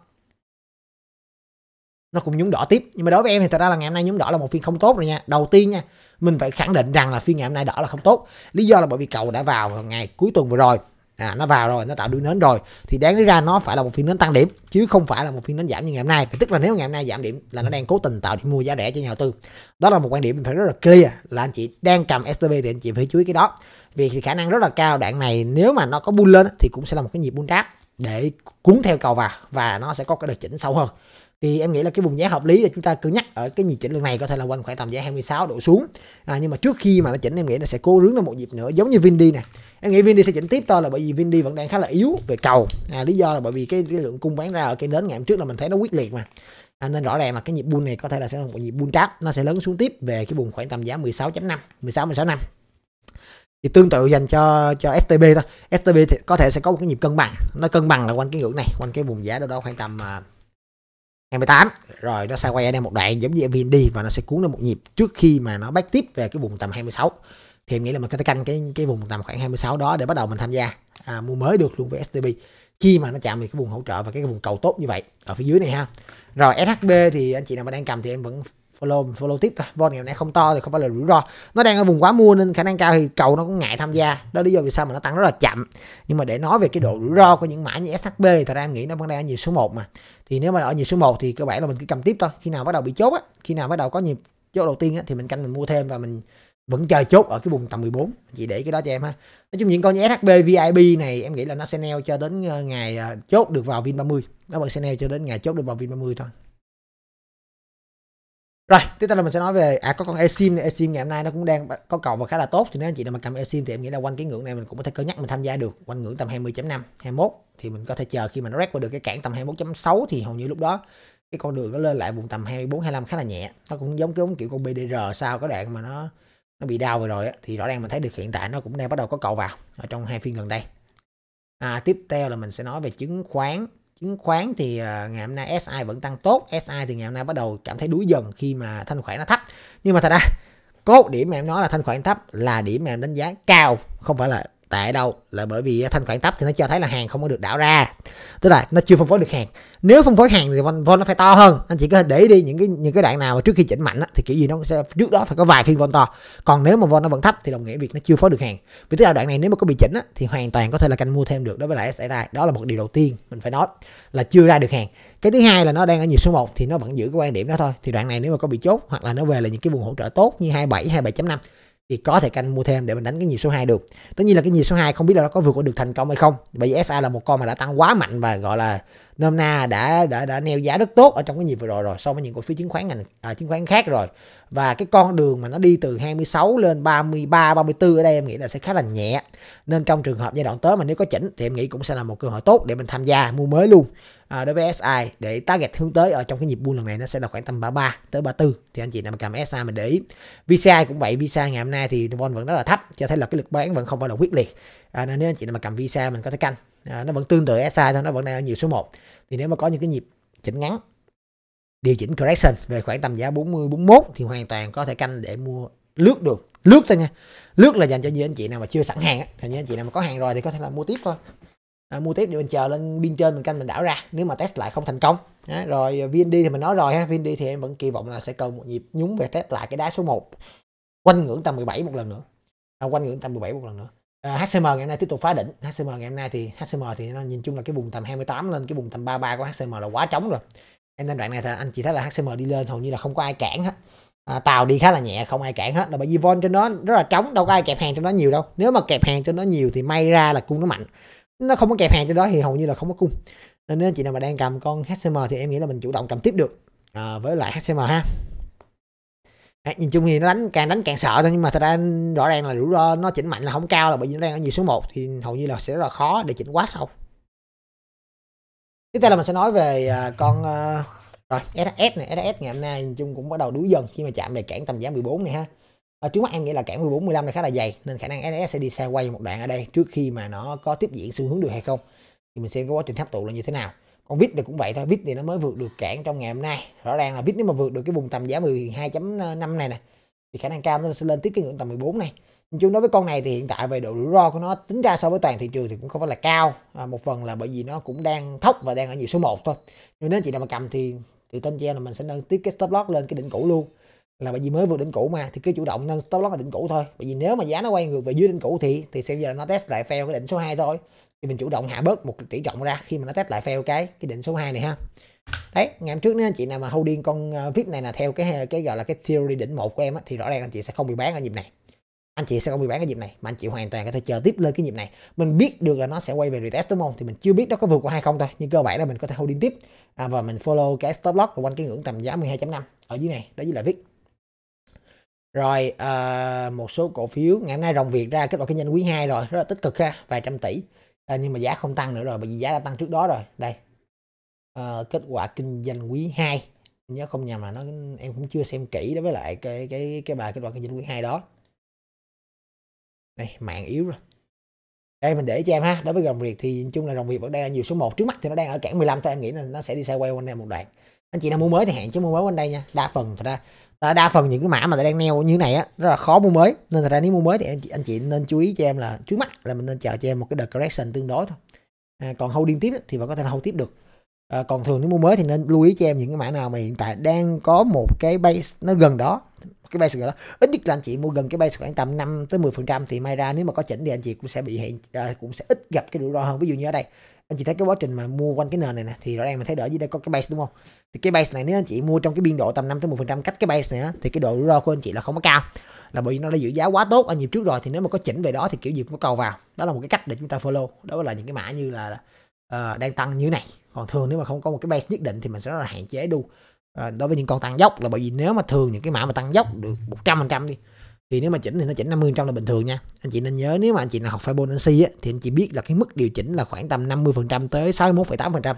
Speaker 1: nó cũng nhúng đỏ tiếp nhưng mà đối với em thì thật ra là ngày hôm nay nhúng đỏ là một phiên không tốt rồi nha đầu tiên nha mình phải khẳng định rằng là phiên ngày hôm nay đỏ là không tốt lý do là bởi vì cầu đã vào ngày cuối tuần vừa rồi à, nó vào rồi nó tạo đuôi nến rồi thì đáng lý ra nó phải là một phiên nến tăng điểm chứ không phải là một phiên nến giảm như ngày hôm nay Và tức là nếu ngày hôm nay giảm điểm là nó đang cố tình tạo điểm mua giá rẻ cho nhà đầu tư đó là một quan điểm mình phải rất là clear là anh chị đang cầm STB thì anh chị phải chú ý cái đó vì khả năng rất là cao đoạn này nếu mà nó có bull lên thì cũng sẽ là một cái nhịp bull trap để cuốn theo cầu vào và nó sẽ có cái điều chỉnh sâu hơn thì em nghĩ là cái vùng giá hợp lý là chúng ta cứ nhắc ở cái nhịp chỉnh lần này có thể là quanh khoảng tầm giá 26 độ xuống à, nhưng mà trước khi mà nó chỉnh em nghĩ là sẽ cố rướng lên một nhịp nữa giống như Vindy nè em nghĩ Vindy sẽ chỉnh tiếp to là bởi vì Vindy vẫn đang khá là yếu về cầu à, lý do là bởi vì cái, cái lượng cung bán ra ở cái đến ngày hôm trước là mình thấy nó quyết liệt mà à, nên rõ ràng là cái nhịp bull này có thể là sẽ là một nhịp bull trap nó sẽ lớn xuống tiếp về cái vùng khoảng tầm giá 16.5 16 16.5 thì tương tự dành cho cho STB thôi STB thì có thể sẽ có một cái nhịp cân bằng nó cân bằng là quanh cái ngưỡng này quanh cái vùng giá đâu đó khoảng tầm à, 28 rồi nó sẽ quay ở đây một đoạn giống như MVN đi và nó sẽ cuốn lên một nhịp trước khi mà nó back tiếp về cái vùng tầm 26 thì em nghĩ là mình có thể canh cái cái vùng tầm khoảng 26 đó để bắt đầu mình tham gia à, mua mới được luôn với STB khi mà nó chạm về cái vùng hỗ trợ và cái vùng cầu tốt như vậy ở phía dưới này ha rồi SHB thì anh chị nào mà đang cầm thì em vẫn follow follow tiếp thôi vol ngày hôm nay không to thì không phải là rủi ro nó đang ở vùng quá mua nên khả năng cao thì cầu nó cũng ngại tham gia đó lý do vì sao mà nó tăng rất là chậm nhưng mà để nói về cái độ rủi ro của những mã như shb thì thật ra em nghĩ nó vẫn đang ở nhiều số 1 mà thì nếu mà ở nhiều số 1 thì cơ bản là mình cứ cầm tiếp thôi khi nào bắt đầu bị chốt á khi nào bắt đầu có nhịp chốt đầu tiên á thì mình canh mình mua thêm và mình vẫn chờ chốt ở cái vùng tầm 14 chị để cái đó cho em ha nói chung những con như SHB VIP này em nghĩ là nó sẽ neo ờ, ờ, cho đến ngày chốt được vào Vin 30 nó vẫn sẽ neo cho đến ngày chốt được vào Vin 30 thôi rồi, tiếp theo là mình sẽ nói về à có con eSIM eSIM ngày hôm nay nó cũng đang có cầu và khá là tốt thì nếu anh chị nào mà cầm eSIM thì em nghĩ là quanh cái ngưỡng này mình cũng có thể cân nhắc mình tham gia được, quanh ngưỡng tầm 20.5, 21 thì mình có thể chờ khi mà nó rét qua được cái cản tầm 21.6 thì hầu như lúc đó cái con đường nó lên lại vùng tầm 24 25 khá là nhẹ. Nó cũng giống cái kiểu con BDR sau cái đoạn mà nó nó bị đau rồi rồi thì rõ ràng mình thấy được hiện tại nó cũng đang bắt đầu có cầu vào ở trong hai phiên gần đây. À, tiếp theo là mình sẽ nói về chứng khoán chứng khoán thì ờ, ngày hôm nay SI vẫn tăng tốt SI thì ngày hôm nay bắt đầu cảm thấy đuối dần khi mà thanh khoản nó thấp nhưng mà thật ra cốt điểm mà em nói là thanh khoản thấp là điểm mà em đánh giá cao không phải là tệ đâu là bởi vì thanh khoản thấp thì nó cho thấy là hàng không có được đảo ra tức là nó chưa phân phối được hàng nếu phân phối hàng thì vol nó phải to hơn anh chỉ có để đi những cái những cái đoạn nào mà trước khi chỉnh mạnh á, thì kiểu gì nó sẽ trước đó phải có vài phiên vol to còn nếu mà vol nó vẫn thấp thì đồng nghĩa việc nó chưa phối được hàng vì tức là đoạn này nếu mà có bị chỉnh á, thì hoàn toàn có thể là canh mua thêm được đối với lại SSI đó là một điều đầu tiên mình phải nói là chưa ra được hàng cái thứ hai là nó đang ở nhịp số 1 thì nó vẫn giữ cái quan điểm đó thôi thì đoạn này nếu mà có bị chốt hoặc là nó về là những cái vùng hỗ trợ tốt như 27 27.5 thì có thể canh mua thêm để mình đánh cái nhịp số 2 được tất nhiên là cái nhịp số 2 không biết là nó có vượt qua được thành công hay không bởi vì SA là một con mà đã tăng quá mạnh và gọi là nôm na đã đã đã neo giá rất tốt ở trong cái nhịp vừa rồi rồi so với những cổ phiếu chứng khoán ngành à, chứng khoán khác rồi và cái con đường mà nó đi từ 26 lên 33 34 ở đây em nghĩ là sẽ khá là nhẹ nên trong trường hợp giai đoạn tới mà nếu có chỉnh thì em nghĩ cũng sẽ là một cơ hội tốt để mình tham gia mua mới luôn à, đối với SI để target hướng tới ở trong cái nhịp buôn lần này nó sẽ là khoảng tầm 33 tới 34 thì anh chị nào mà cầm SI mình để ý VCI cũng vậy VCI ngày hôm nay thì vol vẫn rất là thấp cho thấy là cái lực bán vẫn không phải là quyết liệt à, nên nếu anh chị nào mà cầm VCI mình có thể canh à, nó vẫn tương tự SI thôi nó vẫn đang ở nhiều số 1 thì nếu mà có những cái nhịp chỉnh ngắn điều chỉnh correction về khoảng tầm giá 40 41 thì hoàn toàn có thể canh để mua lướt được lướt thôi nha lướt là dành cho những anh chị nào mà chưa sẵn hàng á thì những anh chị nào mà có hàng rồi thì có thể là mua tiếp thôi à, mua tiếp để mình chờ lên biên trên mình canh mình đảo ra nếu mà test lại không thành công à, rồi VND thì mình nói rồi ha VND thì em vẫn kỳ vọng là sẽ cần một nhịp nhúng về test lại cái đá số 1 quanh ngưỡng tầm 17 một lần nữa à, quanh ngưỡng tầm 17 một lần nữa À, HCM ngày hôm nay tiếp tục phá đỉnh HCM ngày hôm nay thì HCM thì nó nhìn chung là cái vùng tầm 28 lên cái vùng tầm 33 của HCM là quá trống rồi em nên đoạn này thì anh chỉ thấy là HCM đi lên hầu như là không có ai cản hết à, tàu đi khá là nhẹ không ai cản hết là bởi vì vol cho nó rất là trống đâu có ai kẹp hàng cho nó nhiều đâu nếu mà kẹp hàng cho nó nhiều thì may ra là cung nó mạnh nó không có kẹp hàng cho đó thì hầu như là không có cung nên nếu chị nào mà đang cầm con HCM thì em nghĩ là mình chủ động cầm tiếp được à, với lại HCM ha nhìn chung thì nó đánh càng đánh càng sợ thôi nhưng mà thật ra rõ ràng là rủi ro nó chỉnh mạnh là không cao là bởi vì nó đang ở nhiều số 1 thì hầu như là sẽ rất là khó để chỉnh quá sâu tiếp theo là mình sẽ nói về à, con uh, rồi SS này SS ngày hôm nay nhìn chung cũng bắt đầu đuối dần khi mà chạm về cản tầm giá 14 này ha ở ờ, trước mắt em nghĩ là cản 14 15 này khá là dày nên khả năng SS sẽ đi xa quay một đoạn ở đây trước khi mà nó có tiếp diễn xu hướng được hay không thì mình xem cái quá trình hấp tụ là như thế nào còn vít thì cũng vậy thôi vít thì nó mới vượt được cản trong ngày hôm nay rõ ràng là vít nếu mà vượt được cái vùng tầm giá 12.5 này nè thì khả năng cao nó sẽ lên tiếp cái ngưỡng tầm 14 này nhưng chung đối với con này thì hiện tại về độ rủi ro của nó tính ra so với toàn thị trường thì cũng không phải là cao à, một phần là bởi vì nó cũng đang thấp và đang ở nhịp số 1 thôi nhưng nếu chị nào mà cầm thì thì tên che là mình sẽ nâng tiếp cái stop loss lên cái đỉnh cũ luôn là bởi vì mới vượt đỉnh cũ mà thì cứ chủ động nâng stop loss là đỉnh cũ thôi bởi vì nếu mà giá nó quay ngược về dưới đỉnh cũ thì thì xem giờ nó test lại fail cái đỉnh số 2 thôi thì mình chủ động hạ bớt một tỷ trọng ra khi mà nó test lại fail cái cái định số 2 này ha đấy ngày hôm trước nếu anh chị nào mà holding con ờ, vip này là theo cái cái gọi là cái theory đỉnh một của em á, thì rõ ràng anh chị sẽ không bị bán ở nhịp này anh chị sẽ không bị bán cái nhịp này mà anh chị hoàn toàn có thể chờ tiếp lên cái nhịp này mình biết được là nó sẽ quay về retest đúng không thì mình chưa biết nó có vượt qua hay không thôi nhưng cơ bản là mình có thể holding tiếp à, và mình follow cái stop loss quanh cái ngưỡng tầm giá 12.5 ở dưới này đó chính là vip rồi à, một số cổ phiếu ngày hôm nay rồng việt ra kết quả kinh doanh quý 2 rồi rất là tích cực ha vài trăm tỷ à, nhưng mà giá không tăng nữa rồi bởi vì giá đã tăng trước đó rồi đây à, kết quả kinh doanh quý 2 nhớ không nhầm là nó em cũng chưa xem kỹ đối với lại cái cái cái bài kết quả kinh doanh quý 2 đó đây mạng yếu rồi đây mình để cho em ha đối với rồng việt thì chung là rồng việt vẫn đang nhiều số 1 trước mắt thì nó đang ở cảng 15 thôi em nghĩ là nó sẽ đi sideways quanh đây một đoạn anh chị nào mua mới thì hạn chứ mua mới quanh đây nha đa phần thật ra là đa phần những cái mã mà đang neo như này á rất là khó mua mới nên thật ra nếu mua mới thì anh chị, anh chị nên chú ý cho em là trước mắt là mình nên chờ cho em một cái đợt correction tương đối thôi à, còn liên tiếp thì vẫn có thể hold tiếp được à, còn thường nếu mua mới thì nên lưu ý cho em những cái mã nào mà hiện tại đang có một cái base nó gần đó cái base đó ít nhất là anh chị mua gần cái base khoảng tầm 5 tới 10 phần trăm thì may ra nếu mà có chỉnh thì anh chị cũng sẽ bị hiện à, cũng sẽ ít gặp cái rủi ro hơn ví dụ như ở đây anh chị thấy cái quá trình mà mua quanh cái nền này nè thì rõ ràng mình thấy đỡ dưới đây có cái base đúng không thì cái base này nếu anh chị mua trong cái biên độ tầm 5 tới một phần trăm cách cái base này thì cái độ rủi ro của anh chị là không có cao là bởi vì nó đã giữ giá quá tốt ở nhịp trước rồi thì nếu mà có chỉnh về đó thì kiểu gì cũng có cầu vào đó là một cái cách để chúng ta follow đó là những cái mã như là uh, đang tăng như này còn thường nếu mà không có một cái base nhất định thì mình sẽ rất là hạn chế đu uh, đối với những con tăng dốc là bởi vì nếu mà thường những cái mã mà tăng dốc được một trăm phần trăm đi thì nếu mà chỉnh thì nó chỉnh 50 trăm là bình thường nha anh chị nên nhớ nếu mà anh chị nào học Fibonacci á, thì anh chị biết là cái mức điều chỉnh là khoảng tầm 50 phần trăm tới 61,8 phần trăm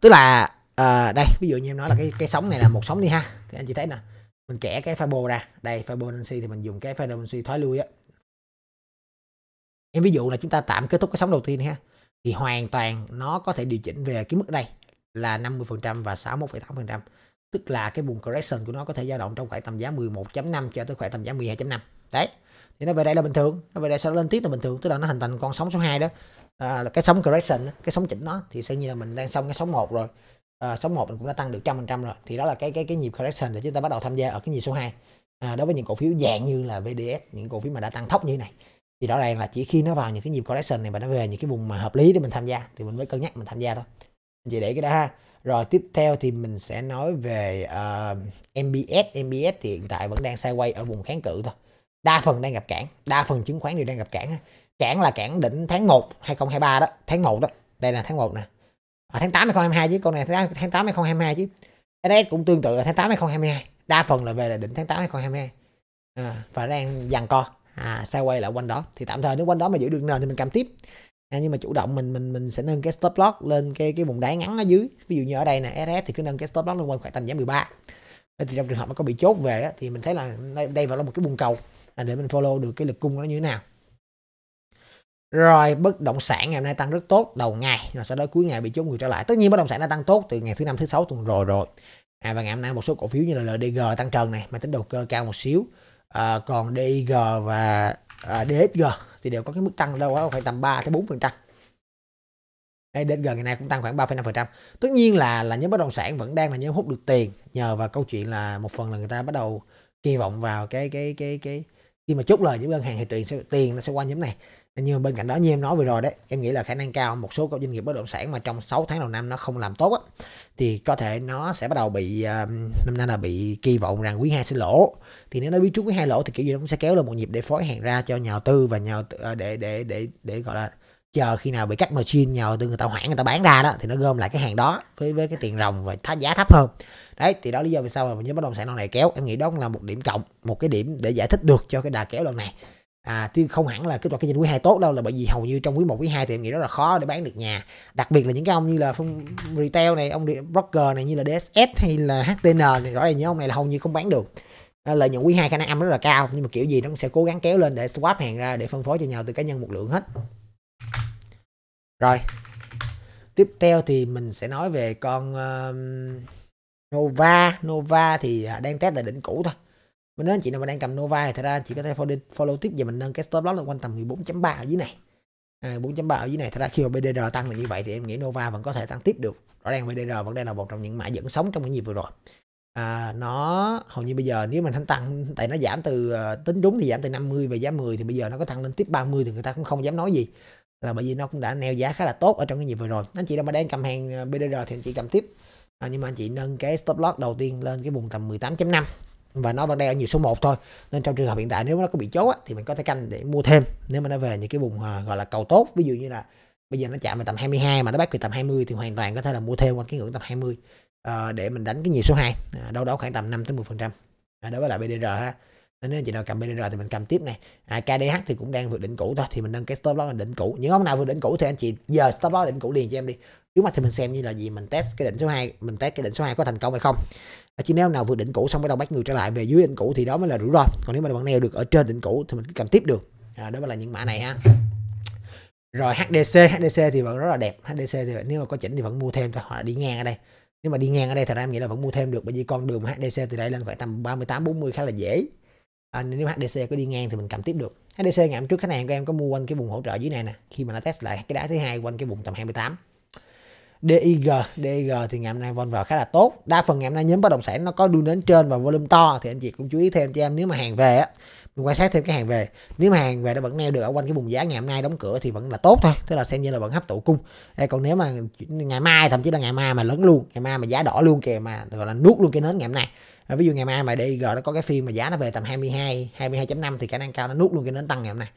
Speaker 1: tức là à, đây ví dụ như em nói là cái cái sóng này là một sóng đi ha thì anh chị thấy nè mình kẻ cái Fibo ra đây Fibonacci thì mình dùng cái Fibonacci thoái lui á em ví dụ là chúng ta tạm kết thúc cái sóng đầu tiên ha thì hoàn toàn nó có thể điều chỉnh về cái mức đây là 50 phần trăm và 61,8 phần trăm tức là cái vùng correction của nó có thể dao động trong khoảng tầm giá 11.5 cho tới khoảng tầm giá 12.5 đấy thì nó về đây là bình thường nó về đây sau đó lên tiếp là bình thường tức là nó hình thành con sóng số 2 đó à, là cái sóng correction cái sóng chỉnh nó thì sẽ như là mình đang xong cái sóng một rồi à, sóng một mình cũng đã tăng được trăm phần trăm rồi thì đó là cái cái cái nhịp correction để chúng ta bắt đầu tham gia ở cái nhịp số 2 à, đối với những cổ phiếu dạng như là VDS những cổ phiếu mà đã tăng thấp như thế này thì rõ ràng là chỉ khi nó vào những cái nhịp correction này và nó về những cái vùng mà hợp lý để mình tham gia thì mình mới cân nhắc mình tham gia thôi vậy để cái đó ha rồi tiếp theo thì mình sẽ nói về uh, ờ, MBS MBS thì hiện tại vẫn đang sideways ở vùng kháng cự thôi đa phần đang gặp cản đa phần chứng khoán đều đang gặp cản cản là cản đỉnh tháng 1 2023 đó tháng 1 đó đây là tháng 1 nè à, tháng 8 2022 chứ con này tháng 8 2022 chứ SDS cũng tương tự là tháng 8 2022 đa phần là về là đỉnh tháng 8 2022 à, và đang dằn co à, sideways lại quanh đó thì tạm thời nếu quanh đó mà giữ được nền thì mình cầm tiếp à, nhưng mà chủ động mình mình mình sẽ nâng cái stop loss lên cái cái vùng đáy ngắn ở dưới ví dụ như ở đây nè SS thì cứ nâng cái stop loss lên quanh khoảng tầm giá 13 Vậy thì trong trường hợp mà có bị chốt về thì mình thấy là đây, đây vào là một cái vùng cầu à, để mình follow được cái lực cung nó như thế nào rồi bất động sản ngày hôm nay tăng rất tốt đầu ngày rồi sau đó cuối ngày bị chốt người trở lại tất nhiên bất động sản đã tăng tốt từ ngày thứ năm thứ sáu tuần rồi rồi à, và ngày hôm nay một số cổ phiếu như là LDG tăng trần này mà tính đầu cơ cao một xíu à, còn DIG và à, DSG thì đều có cái mức tăng đâu đó khoảng tầm 3 tới 4 phần trăm DSG ngày nay cũng tăng khoảng 3,5%. Tất nhiên là là nhóm bất động sản vẫn đang là nhóm hút được tiền nhờ vào câu chuyện là một phần là người ta bắt đầu kỳ vọng vào cái cái cái cái khi mà chốt lời những ngân hàng thì tiền sẽ tiền nó sẽ qua nhóm này nhưng mà bên cạnh đó như em nói vừa rồi đấy em nghĩ là khả năng cao một số các doanh nghiệp bất động sản mà trong 6 tháng đầu năm nó không làm tốt á, thì có thể nó sẽ bắt đầu bị ờ, năm nay là bị kỳ vọng rằng quý hai sẽ lỗ thì nếu nó biết trước quý hai lỗ thì kiểu gì nó cũng sẽ kéo lên một nhịp để phối hàng ra cho nhà đầu tư và nhà để ờ, để để để, để gọi là chờ khi nào bị cắt margin nhà đầu tư người ta hoãn người ta bán ra đó thì nó gom lại cái hàng đó với với cái tiền rồng và thá giá thấp hơn đấy thì đó lý do vì sao mà những bất động sản lần này kéo em nghĩ đó cũng là một điểm cộng một cái điểm để giải thích được cho cái đà kéo lần này à, chứ không hẳn là kết quả kinh doanh quý 2 tốt đâu là bởi vì hầu như trong quý 1 quý 2 thì em nghĩ rất là khó để bán được nhà đặc biệt là những cái ông như là phân retail này ông broker này như là DSS hay là HTN thì rõ ràng những ông này là hầu như không bán được à, lợi nhuận quý 2 khả năng âm rất là cao nhưng mà kiểu gì nó cũng sẽ cố gắng kéo lên để swap hàng ra để phân phối cho nhau từ cá nhân một lượng hết rồi tiếp theo thì mình sẽ nói về con uh, Nova Nova thì à, đang test là đỉnh cũ thôi mình nói chị nào mà đang cầm Nova thì thật ra chị có thể follow, follow tiếp và mình nâng cái stop loss lên quanh tầm 14.3 ở dưới này à, 4.3 ở dưới này thật ra khi mà BDR tăng là như vậy thì em nghĩ Nova vẫn có thể tăng tiếp được rõ ràng BDR vẫn đang là một trong những mã dẫn sóng trong cái nhịp vừa rồi à, nó hầu như bây giờ nếu mình thanh tăng tại nó giảm từ ờ, tính đúng thì giảm từ 50 về giá 10 thì bây giờ nó có tăng lên tiếp 30 thì người ta cũng không dám nói gì là bởi vì nó cũng đã neo giá khá là tốt ở trong cái nhịp vừa rồi anh chị nào mà đang cầm hàng ờ, BDR thì anh chị cầm tiếp à, nhưng mà anh chị nâng cái stop loss đầu tiên lên cái vùng tầm 18.5 và nó vẫn đang ở nhiều số 1 thôi nên trong trường hợp hiện tại nếu nó có bị chốt á, thì mình có thể canh để mua thêm nếu mà nó về những cái vùng à, gọi là cầu tốt ví dụ như là bây giờ nó chạm vào tầm 22 mà nó bắt về tầm 20 thì hoàn toàn có thể là mua thêm qua cái ngưỡng tầm 20 à, để mình đánh cái nhiều số 2 à, đâu đó khoảng tầm 5 tới 10 phần trăm à, đối với lại BDR ha nên nếu chị nào cầm BDR thì mình cầm tiếp này à, KDH thì cũng đang vượt đỉnh cũ thôi thì mình nâng cái stop loss là đỉnh cũ những ông nào vượt đỉnh cũ thì anh chị giờ stop loss đỉnh cũ liền cho em đi trước mắt thì mình xem như là gì mình test cái đỉnh số 2 mình test cái đỉnh số 2 có thành công hay không và chỉ nếu nào vượt đỉnh cũ xong bắt đầu bắt người trở lại về dưới đỉnh cũ thì đó mới là rủi ro còn nếu mà bạn neo được ở trên đỉnh cũ thì mình cứ cầm tiếp được à, đó mới là những mã này ha rồi HDC HDC thì vẫn rất là đẹp HDC thì nếu mà có chỉnh thì vẫn mua thêm thôi họ đi ngang ở đây nếu mà đi ngang ở đây thì ra em nghĩ là vẫn mua thêm được bởi vì con đường HDC từ đây lên khoảng tầm 38 40 khá là dễ à, nếu HDC có đi ngang thì mình cầm tiếp được HDC ngày hôm trước khách hàng của em có mua quanh cái vùng hỗ trợ dưới này nè khi mà nó test lại cái đá thứ hai quanh cái vùng tầm 28 DIG, DIG thì ngày hôm nay von vào khá là tốt. Đa phần ngày hôm nay nhóm bất động sản nó có đuôi nến trên và volume to thì anh chị cũng chú ý thêm cho em nếu mà hàng về á mình quan sát thêm cái hàng về. Nếu mà hàng về nó vẫn neo được ở quanh cái vùng giá ngày hôm nay đóng cửa thì vẫn là tốt thôi, tức là xem như là vẫn hấp tụ cung. Đây, còn nếu mà ngày mai thậm chí là ngày mai mà lớn luôn, ngày mai mà giá đỏ luôn kìa mà gọi là nuốt luôn cái nến ngày hôm nay. À, ví dụ ngày mai mà DIG nó có cái phiên mà giá nó về tầm 22 22.5 thì khả năng cao nó nuốt luôn cái nến tăng ngày hôm nay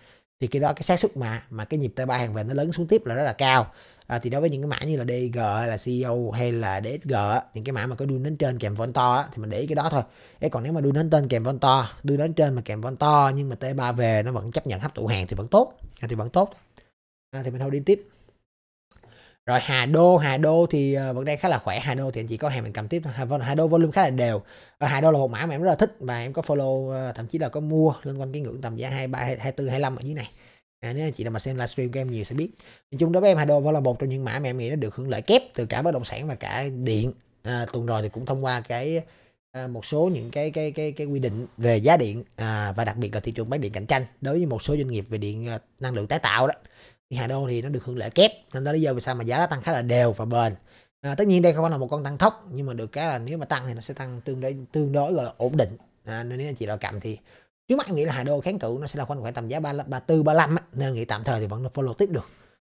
Speaker 1: thì cái đó cái xác suất mà mà cái nhịp t ba hàng về nó lớn xuống tiếp là rất là cao à, thì đối với những cái mã như là DG hay là CEO hay là DSG những cái mã mà có đuôi đến trên kèm von to thì mình để ý cái đó thôi Ê, còn nếu mà đuôi đến trên kèm von to đuôi đến trên mà kèm von to nhưng mà T3 về nó vẫn chấp nhận hấp thụ hàng thì vẫn tốt à, thì vẫn tốt à, thì mình thôi đi tiếp rồi Hà Đô Hà Đô thì ờ, vẫn đang khá là khỏe Hà Đô thì anh chỉ có hàng mình cầm tiếp thôi Hà Đô volume khá là đều ờ, Hà Đô là một mã mà em rất là thích và em có follow ờ, thậm chí là có mua liên quan cái ngưỡng tầm giá hai ba 23 24 25 ở dưới này à, nếu anh chị nào mà xem livestream của em nhiều sẽ biết nhìn chung đối với em Hà Đô vẫn là một trong những mã mà em nghĩ nó được hưởng lợi kép từ cả bất động sản và cả điện à, tuần rồi thì cũng thông qua cái à, một số những cái cái cái cái quy định về giá điện à, và đặc biệt là thị trường bán điện cạnh tranh đối với một số doanh nghiệp về điện năng lượng tái tạo đó hà đô thì nó được hưởng lợi kép nên đó lý do vì sao mà giá nó tăng khá là đều và bền à, tất nhiên đây không phải là một con tăng thốc nhưng mà được cái là nếu mà tăng thì nó sẽ tăng tương đối tương đối gọi là ổn định à, nên nếu anh chị nào cầm thì trước mắt nghĩ là hà đô kháng cự nó sẽ là khoảng khoảng tầm giá ba ba tư ba lăm nên nghĩ tạm thời thì vẫn follow tiếp được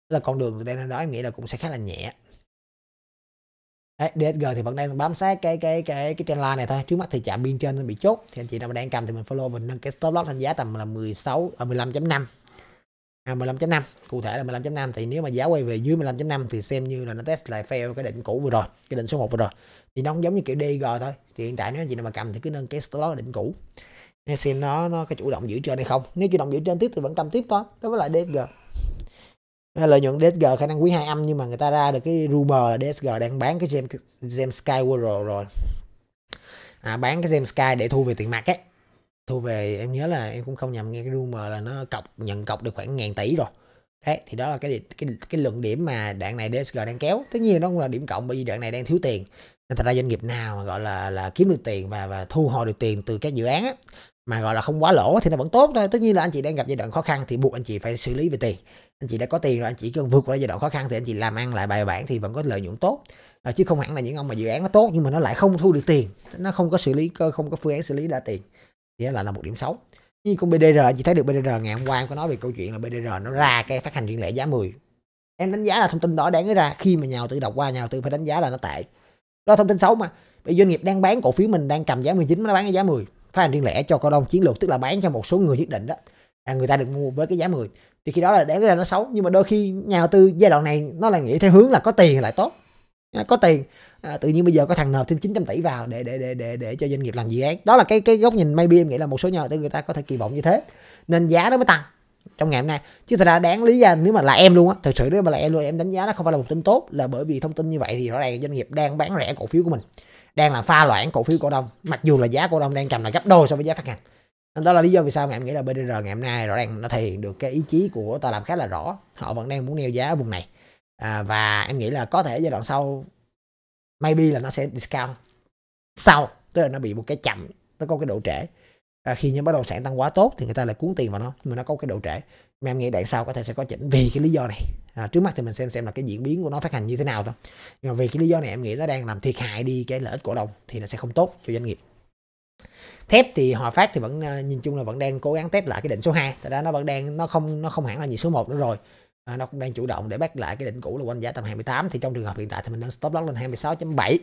Speaker 1: đó là con đường từ đây đến đó em nghĩ là cũng sẽ khá là nhẹ Đấy, DSG thì vẫn đang bám sát cái cái cái cái trend line này thôi. Trước mắt thì chạm biên trên bị chốt thì anh chị nào đang cầm thì mình follow mình nâng cái stop loss lên giá tầm là 16 ở 15.5 à, 15.5 cụ thể là 15.5 thì nếu mà giá quay về dưới 15.5 thì xem như là nó test lại fail cái định cũ vừa rồi cái định số 1 vừa rồi thì nó cũng giống như kiểu DG thôi thì hiện tại nếu gì nào mà cầm thì cứ nâng cái slot định cũ để xem nó nó có chủ động giữ trên hay không nếu chủ động giữ trên tiếp thì vẫn cầm tiếp thôi đối với lại DSG lợi nhuận DSG khả năng quý 2 âm nhưng mà người ta ra được cái rumor là DSG đang bán cái Gem, Gem Sky World rồi à, bán cái Gem Sky để thu về tiền mặt ấy thu về em nhớ là em cũng không nhầm nghe cái rumor là nó cọc nhận cọc được khoảng ngàn tỷ rồi đấy thì đó là cái cái cái lượng điểm mà đoạn này DSG đang kéo tất nhiên nó cũng là điểm cộng bởi vì đoạn này đang thiếu tiền nên thật ra doanh nghiệp nào mà gọi là là kiếm được tiền và và thu hồi được tiền từ các dự án á, mà gọi là không quá lỗ thì nó vẫn tốt thôi tất nhiên là anh chị đang gặp giai đoạn khó khăn thì buộc anh chị phải xử lý về tiền anh chị đã có tiền rồi anh chị cần vượt qua giai đoạn khó khăn thì anh chị làm ăn lại bài bản thì vẫn có lợi nhuận tốt à, chứ không hẳn là những ông mà dự án nó tốt nhưng mà nó lại không thu được tiền nó không có xử lý cơ không có phương án xử lý ra tiền thì lại là một điểm xấu nhưng con BDR chỉ thấy được BDR ngày hôm qua em có nói về câu chuyện là BDR nó ra cái phát hành riêng lẻ giá 10 em đánh giá là thông tin đó đáng ra khi mà nhà đầu tư đọc qua nhà đầu tư phải đánh giá là nó tệ đó là thông tin xấu mà bị doanh nghiệp đang bán cổ phiếu mình đang cầm giá 19 nó bán cái giá 10 phát hành riêng lẻ cho cổ đông chiến lược tức là bán cho một số người nhất định đó là người ta được mua với cái giá 10 thì khi đó là đáng ra nó xấu nhưng mà đôi khi nhà đầu tư giai đoạn này nó là nghĩ theo hướng là có tiền lại tốt à, có tiền à, tự nhiên bây giờ có thằng nộp thêm 900 tỷ vào để để để để để cho doanh nghiệp làm dự án đó là cái cái góc nhìn maybe em nghĩ là một số nhà đầu tư người ta có thể kỳ vọng như thế nên giá nó mới tăng trong ngày hôm nay chứ thật ra đáng lý ra nếu mà là em luôn á thực sự nếu mà là em luôn em đánh giá nó không phải là một tin tốt là bởi vì thông tin như vậy thì rõ ràng doanh nghiệp đang bán rẻ cổ phiếu của mình đang là pha loãng cổ phiếu cổ đông mặc dù là giá cổ đông đang cầm là gấp đôi so với giá phát hành nên đó là lý do vì sao mà em nghĩ là BDR ngày hôm nay rõ ràng nó thể hiện được cái ý chí của ta làm khá là rõ họ vẫn đang muốn neo giá ở vùng này à, và em nghĩ là có thể giai đoạn sau maybe là nó sẽ discount sau tức là nó bị một cái chậm nó có cái độ trễ à, khi những bất động sản tăng quá tốt thì người ta lại cuốn tiền vào nó nhưng mà nó có cái độ trễ mà em nghĩ đoạn sau có thể sẽ có chỉnh vì cái lý do này à, trước mắt thì mình xem xem là cái diễn biến của nó phát hành như thế nào thôi nhưng mà vì cái lý do này em nghĩ nó đang làm thiệt hại đi cái lợi ích cổ đông thì nó sẽ không tốt cho doanh nghiệp thép thì hòa phát thì vẫn à, nhìn chung là vẫn đang cố gắng test lại cái định số 2 tại đó nó vẫn đang nó không nó không hẳn là nhịp số 1 nữa rồi à, nó cũng đang chủ động để bắt lại cái đỉnh cũ là quanh giá tầm 28 thì trong trường hợp hiện tại thì mình nên stop loss lên 26.7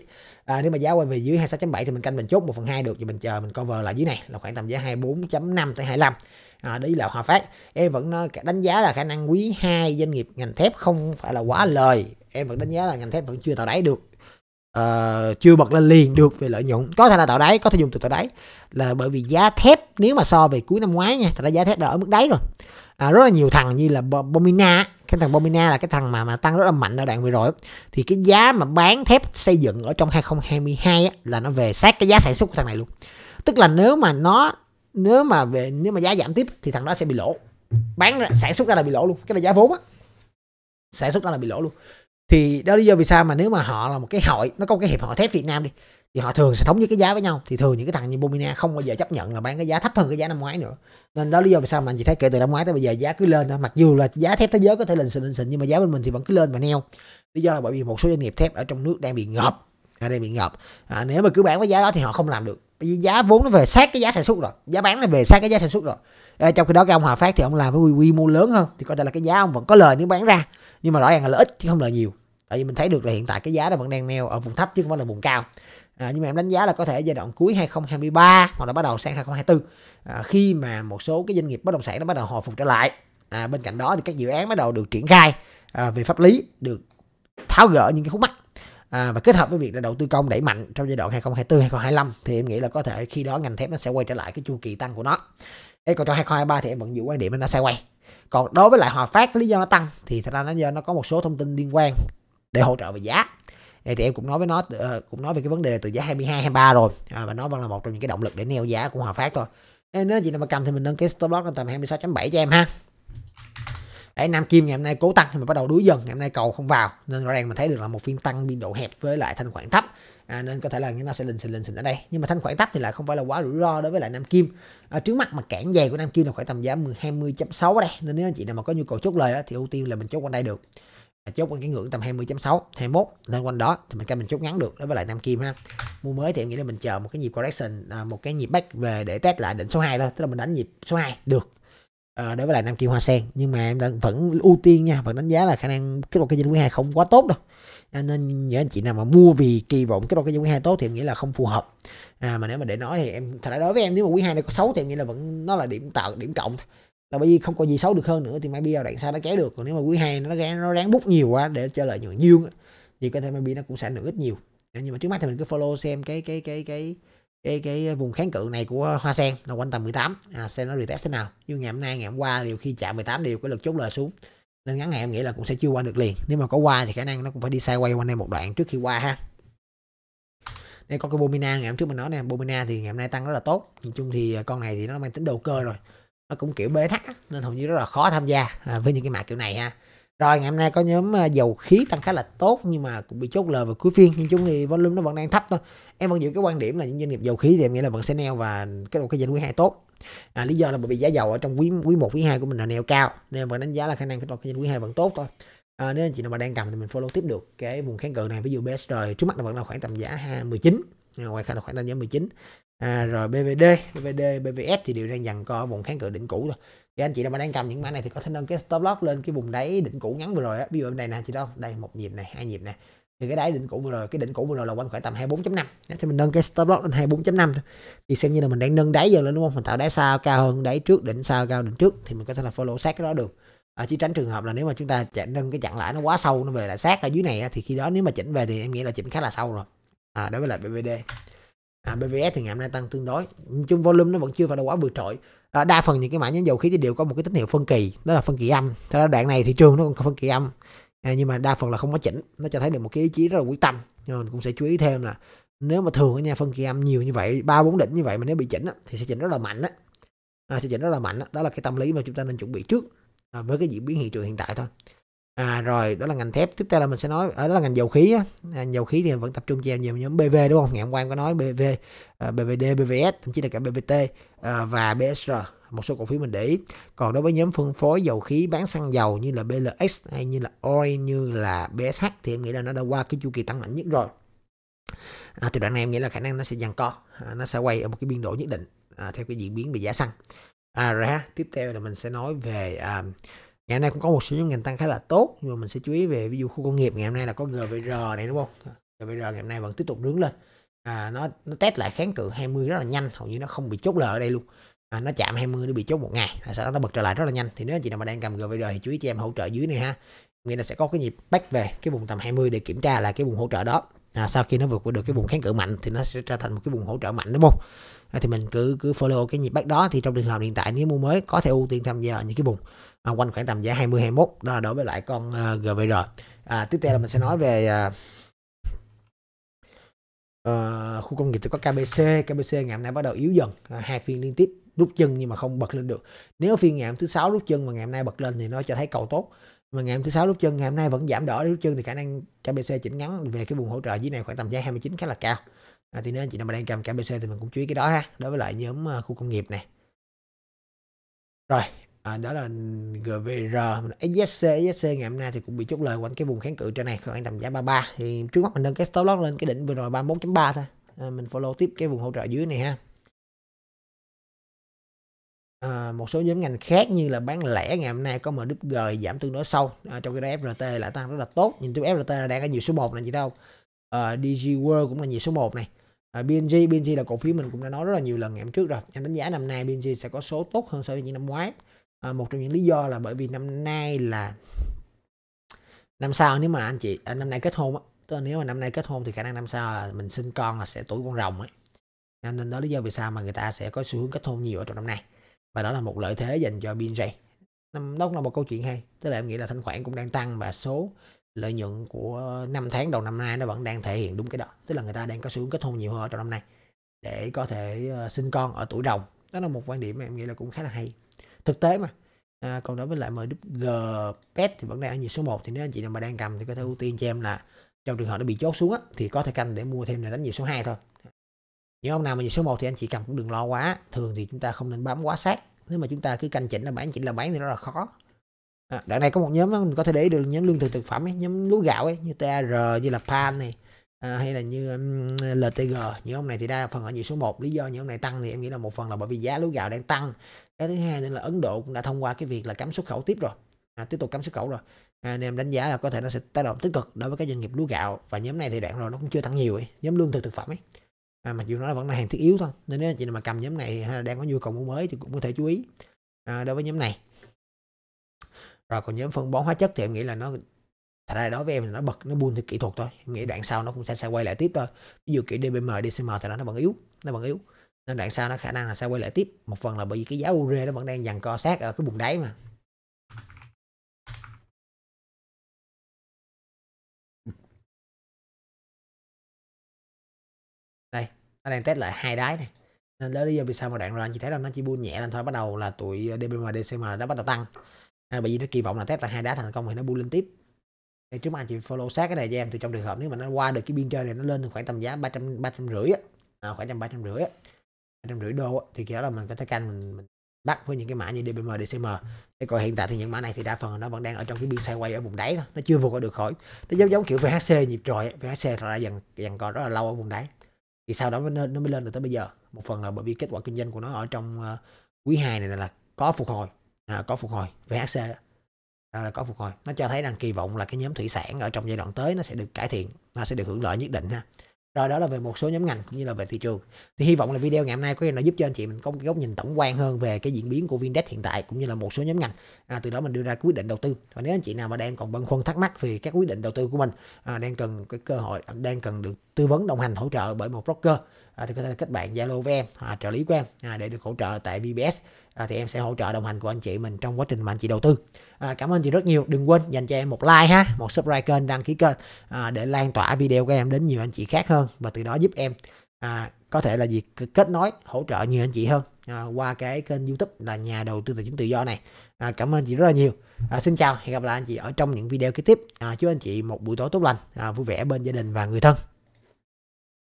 Speaker 1: à, nếu mà giá quay về dưới 26.7 thì mình canh mình chốt 1 phần 2 được thì mình chờ mình cover lại dưới này là khoảng tầm giá 24.5 tới 25 à, đấy là Hòa Phát em vẫn ờ, đánh giá là khả năng quý 2 doanh nghiệp ngành thép không phải là quá lời em vẫn đánh giá là ngành thép vẫn chưa tạo đáy được uh, chưa bật lên liền được về lợi nhuận có thể là tạo đáy có thể dùng từ tạo đáy là bởi vì giá thép nếu mà so về cuối năm ngoái nha thì giá thép đã ở mức đáy rồi à, rất là nhiều thằng như là Bomina cái thằng Bomina là cái thằng mà mà tăng rất là mạnh ở đoạn vừa rồi thì cái giá mà bán thép xây dựng ở trong 2022 á, là nó về sát cái giá sản xuất của thằng này luôn tức là nếu mà nó nếu mà về nếu mà giá giảm tiếp thì thằng đó sẽ bị lỗ bán ra, sản xuất ra là bị lỗ luôn cái là giá vốn á sản xuất ra là bị lỗ luôn thì đó lý do vì sao mà nếu mà họ là một cái hội nó có một cái hiệp hội thép Việt Nam đi thì họ thường sẽ thống nhất cái giá với nhau thì thường những cái thằng như Bomina không bao giờ chấp nhận là bán cái giá thấp hơn cái giá năm ngoái nữa nên đó lý do vì sao mà anh chị thấy kể từ năm ngoái tới bây giờ giá cứ lên đó mặc dù là giá thép thế giới có thể lên sình sình nhưng mà giá bên mình thì vẫn cứ lên và neo lý do là bởi vì một số doanh nghiệp thép ở trong nước đang bị ngợp ở à, đây bị ngợp à, nếu mà cứ bán cái giá đó thì họ không làm được bởi vì giá vốn nó về sát cái giá sản xuất rồi giá bán là về sát cái giá sản xuất rồi à, trong khi đó cái ông Hòa Phát thì ông làm với quy mô lớn hơn thì có thể là cái giá ông vẫn có lời nếu bán ra nhưng mà rõ ràng là lợi ích chứ không lợi nhiều tại vì mình thấy được là hiện tại cái giá đó vẫn đang neo ở vùng thấp chứ không phải là vùng cao À, nhưng mà em đánh giá là có thể giai đoạn cuối 2023 hoặc là bắt đầu sang 2024 à, khi mà một số cái doanh nghiệp bất động sản nó bắt đầu hồi phục trở lại à, bên cạnh đó thì các dự án bắt đầu được triển khai à, về pháp lý được tháo gỡ những cái khúc mắc à, và kết hợp với việc là đầu tư công đẩy mạnh trong giai đoạn 2024 2025 thì em nghĩ là có thể khi đó ngành thép nó sẽ quay trở lại cái chu kỳ tăng của nó. Ê, còn trong 2023 thì em vẫn giữ quan điểm nó sẽ quay. Còn đối với lại Hòa Phát lý do nó tăng thì thật ra nó do nó có một số thông tin liên quan để hỗ trợ về giá thì em cũng nói với nó ờ, cũng nói về cái vấn đề từ giá 22 23 rồi à, và nó vẫn là một trong những cái động lực để neo giá của Hòa Phát thôi nếu chị nào mà cầm thì mình nâng cái stop loss lên tầm 26.7 cho em ha Đấy, Nam Kim ngày hôm nay cố tăng thì mình bắt đầu đuối dần ngày hôm nay cầu không vào nên rõ ràng mình thấy được là một phiên tăng biên độ hẹp với lại thanh khoản thấp à, nên có thể là nó sẽ lình xình lình xình ở đây nhưng mà thanh khoản thấp thì lại không phải là quá rủi ro đối với lại Nam Kim à, trước mắt mà cản dày của Nam Kim là khoảng tầm giá 20.6 đây nên nếu anh chị nào mà có nhu cầu chốt lời đó, thì ưu tiên là mình chốt quanh đây được chốt quanh cái ngưỡng tầm 20.6 21 lên quanh đó thì mình cam mình chốt ngắn được đối với lại Nam Kim ha mua mới thì em nghĩ là mình chờ một cái nhịp correction à, một cái nhịp back về để test lại đỉnh số 2 thôi tức là mình đánh nhịp số 2 được à, đối với lại Nam Kim Hoa Sen nhưng mà em vẫn ưu tiên nha vẫn đánh giá là khả năng kết quả kinh doanh quý 2 không quá tốt đâu à, nên nhớ anh chị nào mà mua vì kỳ vọng kết quả kinh doanh quý 2 tốt thì em nghĩ là không phù hợp à, mà nếu mà để nói thì em thật ra đối với em nếu mà quý 2 này có xấu thì em nghĩ là vẫn nó là điểm tạo điểm cộng thôi là bởi vì không có gì xấu được hơn nữa thì maybe giai đoạn sau nó kéo được còn nếu mà quý hai nó ráng nó ráng bút nhiều quá để cho lợi nhuận dương thì có thể maybe nó cũng sẽ nửa ít nhiều nhưng mà trước mắt thì mình cứ follow xem cái cái cái cái cái cái vùng kháng cự này của hoa sen là quanh tầm 18 à, xem nó retest thế nào như ngày hôm nay ngày hôm qua đều khi chạm 18 đều có lực chốt lời xuống nên ngắn ngày em nghĩ là cũng sẽ chưa qua được liền nếu mà có qua thì khả năng nó cũng phải đi sai quay quanh đây một đoạn trước khi qua ha đây có cái Bomina ngày hôm trước mình nói nè Bomina thì ngày hôm nay tăng rất là tốt nhìn chung thì con này thì nó mang tính đầu cơ rồi nó cũng kiểu bế tắc nên hầu như rất là khó tham gia à, với những cái mã kiểu này ha rồi ngày hôm nay có nhóm à, dầu khí tăng khá là tốt nhưng mà cũng bị chốt lời vào cuối phiên nhưng chúng thì volume nó vẫn đang thấp thôi em vẫn giữ cái quan điểm là những doanh nghiệp dầu khí thì em nghĩ là vẫn sẽ neo và cái một cái danh quý hai tốt à, lý do là bởi vì giá dầu ở trong quý quý một quý hai của mình là neo cao nên vẫn đánh giá là khả năng cái danh quý hai vẫn tốt thôi à, nếu anh chị nào mà đang cầm thì mình follow tiếp được cái vùng kháng cự này ví dụ BSR trước mắt nó vẫn là khoảng tầm giá 19 ngoài khả năng khoảng tăng giảm 19 à, rồi BVD BVD BVS thì đều đang dần co vùng kháng cự đỉnh cũ rồi thì anh chị nào mà đang cầm những mã này thì có thể nâng cái stop loss lên cái vùng đáy đỉnh cũ ngắn vừa rồi á ví dụ bên đây nè chị đâu đây một nhịp này hai nhịp này thì cái đáy đỉnh cũ vừa rồi cái đỉnh cũ vừa rồi là quanh khoảng tầm 24.5 thì mình nâng cái stop loss lên 24.5 thôi thì xem như là mình đang nâng đáy dần lên đúng không mình tạo đáy sao cao hơn đáy trước đỉnh sao cao đỉnh trước thì mình có thể là follow sát cái đó được à, chỉ tránh trường hợp là nếu mà chúng ta chạy nâng cái chặn lại nó quá sâu nó về là sát ở dưới này thì khi đó nếu mà chỉnh về thì em nghĩ là chỉnh khá là sâu rồi à, đối với lại BVD à, BVS thì ngày hôm nay tăng tương đối chung volume nó vẫn chưa phải là quá vượt trội à, đa phần những cái mã nhóm dầu khí thì đều có một cái tín hiệu phân kỳ đó là phân kỳ âm thế ra đoạn này thị trường nó còn phân kỳ âm à, nhưng mà đa phần là không có chỉnh nó cho thấy được một cái ý chí rất là quyết tâm nhưng mình cũng sẽ chú ý thêm là nếu mà thường ở nha phân kỳ âm nhiều như vậy ba bốn đỉnh như vậy mà nếu bị chỉnh thì sẽ chỉnh rất là mạnh á à, sẽ chỉnh rất là mạnh đó. đó là cái tâm lý mà chúng ta nên chuẩn bị trước à, với cái diễn biến hiện trường hiện tại thôi à, rồi đó là ngành thép tiếp theo là mình sẽ nói ở à, đó là ngành dầu khí á. ngành dầu khí thì vẫn tập trung vào nhiều nhóm BV đúng không ngày hôm qua em có nói BV à, BVD BVS thậm chí là cả BVT à, và BSR một số cổ phiếu mình để ý còn đối với nhóm phân phối dầu khí bán xăng dầu như là BLX hay như là oil như là BSH thì em nghĩ là nó đã qua cái chu kỳ tăng mạnh nhất rồi à, từ đoạn này em nghĩ là khả năng nó sẽ giằng co à, nó sẽ quay ở một cái biên độ nhất định à, theo cái diễn biến về giá xăng à, rồi ha tiếp theo là mình sẽ nói về à, ngày nay cũng có một số nhóm ngành tăng khá là tốt nhưng mà mình sẽ chú ý về ví dụ khu công nghiệp ngày hôm nay là có GVR này đúng không GVR ngày hôm nay vẫn tiếp tục đứng lên à, nó nó test lại kháng cự 20 rất là nhanh hầu như nó không bị chốt lời ở đây luôn à, nó chạm 20 nó bị chốt một ngày rồi sau đó nó bật trở lại rất là nhanh thì nếu anh chị nào mà đang cầm GVR thì chú ý cho em hỗ trợ dưới này ha nghĩa là sẽ có cái nhịp back về cái vùng tầm 20 để kiểm tra là cái vùng hỗ trợ đó à, sau khi nó vượt qua được cái vùng kháng cự mạnh thì nó sẽ trở thành một cái vùng hỗ trợ mạnh đúng không à, thì mình cứ cứ follow cái nhịp bắt đó thì trong trường hợp hiện tại nếu mua mới có thể ưu tiên tham gia ở những cái vùng à, quanh khoảng tầm giá 20 21 đó là đối với lại con uh, à, GVR à, tiếp theo là mình sẽ nói về uh, uh, khu công nghiệp thì có KBC KBC ngày hôm nay bắt đầu yếu dần à, hai phiên liên tiếp rút chân nhưng mà không bật lên được nếu phiên ngày hôm thứ sáu rút chân mà ngày hôm nay bật lên thì nó cho thấy cầu tốt mà ngày hôm thứ sáu rút chân ngày hôm nay vẫn giảm đỏ rút chân thì khả năng KBC chỉnh ngắn về cái vùng hỗ trợ dưới này khoảng tầm giá 29 khá là cao à, thì nếu anh chị nào mà đang cầm KBC thì mình cũng chú ý cái đó ha đối với lại nhóm à, khu công nghiệp này rồi à, đó là GVR SSC SSC ngày hôm nay thì cũng bị chốt lời quanh cái vùng kháng cự trên này khoảng tầm giá 33 thì trước mắt mình nâng cái stop loss lên cái đỉnh vừa rồi 31.3 thôi à, mình follow tiếp cái vùng hỗ trợ dưới này ha À, một số nhóm ngành khác như là bán lẻ ngày hôm nay có MWG giảm tương đối sâu à, trong khi đó FRT lại tăng rất là tốt nhìn chung FRT đang ở nhiều số 1 này chị đâu à, DG World cũng là nhiều số 1 này à, ờ, BNG BNG là cổ phiếu mình cũng đã nói rất là nhiều lần ngày hôm trước rồi em đánh giá năm nay BNG sẽ có số tốt hơn so với những năm ngoái à, một trong những lý do là bởi vì năm nay là năm sau nếu mà anh chị à, năm nay kết hôn á tức là nếu mà năm nay kết hôn thì khả năng năm sau là mình sinh con là sẽ tuổi con rồng ấy nên đó lý do vì sao mà người ta sẽ có xu hướng kết hôn nhiều ở trong năm nay và đó là một lợi thế dành cho BNJ nó cũng là một câu chuyện hay tức là em nghĩ là thanh khoản cũng đang tăng và số lợi nhuận của 5 tháng đầu năm nay nó vẫn đang thể hiện đúng cái đó tức là người ta đang có xu hướng kết hôn nhiều hơn trong năm nay để có thể ờ, sinh con ở tuổi đồng đó là một quan điểm mà em nghĩ là cũng khá là hay thực tế mà à, còn đối với lại MWG Pet thì vẫn đang ở nhiều số 1 thì nếu anh chị nào mà đang cầm thì có thể ưu tiên cho em là trong trường hợp nó bị chốt xuống á, thì có thể canh để mua thêm để đánh nhịp số 2 thôi những ông nào mà về số 1 thì anh chị cầm cũng đừng lo quá thường thì chúng ta không nên bám quá sát nếu mà chúng ta cứ canh chỉnh là bán chỉnh là bán thì rất là khó à, đoạn này có một nhóm mình có thể để được nhóm lương thực thực phẩm ấy, nhóm lúa gạo ấy như TR như là PAN này à, hay là như um, LTG những ông này thì đa phần ở nhiều số 1 lý do những ông này tăng thì em nghĩ là một phần là bởi vì giá lúa gạo đang tăng cái thứ hai nên là Ấn Độ cũng đã thông qua cái việc là cấm xuất khẩu tiếp rồi à, tiếp tục cấm xuất khẩu rồi à, nên em đánh giá là có thể nó sẽ tác động tích cực đối với các doanh nghiệp lúa gạo và nhóm này thì đoạn rồi nó cũng chưa tăng nhiều ấy nhóm lương thực thực phẩm ấy à, mặc dù nó vẫn là hàng thiết yếu thôi nên nếu anh chị nào mà cầm nhóm này hay là đang có nhu cầu mua mới thì cũng có thể chú ý à, đối với nhóm này rồi còn nhóm phân bón hóa chất thì em nghĩ là nó thật ra đối với em thì nó bật nó buôn thì kỹ thuật thôi em nghĩ đoạn sau nó cũng sẽ sẽ quay lại tiếp thôi ví dụ kiểu DBM DCM thì nó vẫn yếu nó vẫn yếu nên đoạn sau nó khả năng là sẽ quay lại tiếp một phần là bởi vì cái giá ure nó vẫn đang dằn co sát ở cái vùng đáy mà nó đang test lại hai đáy này nên đó lý do vì sao mà đoạn rồi anh chỉ thấy là nó chỉ buông nhẹ lên thôi bắt đầu là tụi DBM DCM đã bắt đầu tăng à, bởi vì nó kỳ vọng là test là hai đá thành công thì nó buông lên tiếp thì trước mắt anh chị follow sát cái này cho em thì trong trường hợp nếu mà nó qua được cái biên chơi này nó lên được khoảng tầm giá ba ba trăm trăm rưỡi á à, khoảng tầm ba trăm rưỡi đô á, thì kiểu là mình có thể canh mình, mình bắt với những cái mã như DBM, DCM thế còn hiện tại thì những mã này thì đa phần nó vẫn đang ở trong cái biên sideways ở vùng đáy thôi nó chưa vượt qua được khỏi nó giống giống kiểu VHC nhịp rồi VHC là dần dần còn rất là lâu ở vùng đáy thì sau đó nó, nó mới lên được tới bây giờ một phần là bởi vì kết quả kinh doanh của nó ở trong ờ, quý 2 này là có phục hồi à, có phục hồi VHC à, là có phục hồi nó cho thấy rằng kỳ vọng là cái nhóm thủy sản ở trong giai đoạn tới nó sẽ được cải thiện nó sẽ được hưởng lợi nhất định ha rồi đó là về một số nhóm ngành cũng như là về thị trường thì hy vọng là video ngày hôm nay có thể là giúp cho anh chị mình có một góc nhìn tổng quan hơn về cái diễn biến của Vindex hiện tại cũng như là một số nhóm ngành à, từ đó mình đưa ra quyết định đầu tư và nếu anh chị nào mà đang còn băn khoăn thắc mắc về các quyết định đầu tư của mình à, đang cần cái cơ hội đang cần được tư vấn đồng hành hỗ trợ bởi một broker à, thì có thể là kết bạn Zalo với em à, trợ lý của em à, để được hỗ trợ tại VBS à, thì em sẽ hỗ trợ đồng hành của anh chị mình trong quá trình mà anh chị đầu tư à, cảm ơn chị rất nhiều đừng quên dành cho em một like ha một subscribe kênh đăng ký kênh à, để lan tỏa video của em đến nhiều anh chị khác hơn và từ đó giúp em à, có thể là gì kết nối hỗ trợ nhiều anh chị hơn à, qua cái kênh youtube là nhà đầu tư tài chính tự do này à, cảm ơn chị rất là nhiều à, xin chào hẹn gặp lại anh chị ở trong những video kế tiếp à, chúc anh chị một buổi tối tốt lành à, vui vẻ bên gia đình và người thân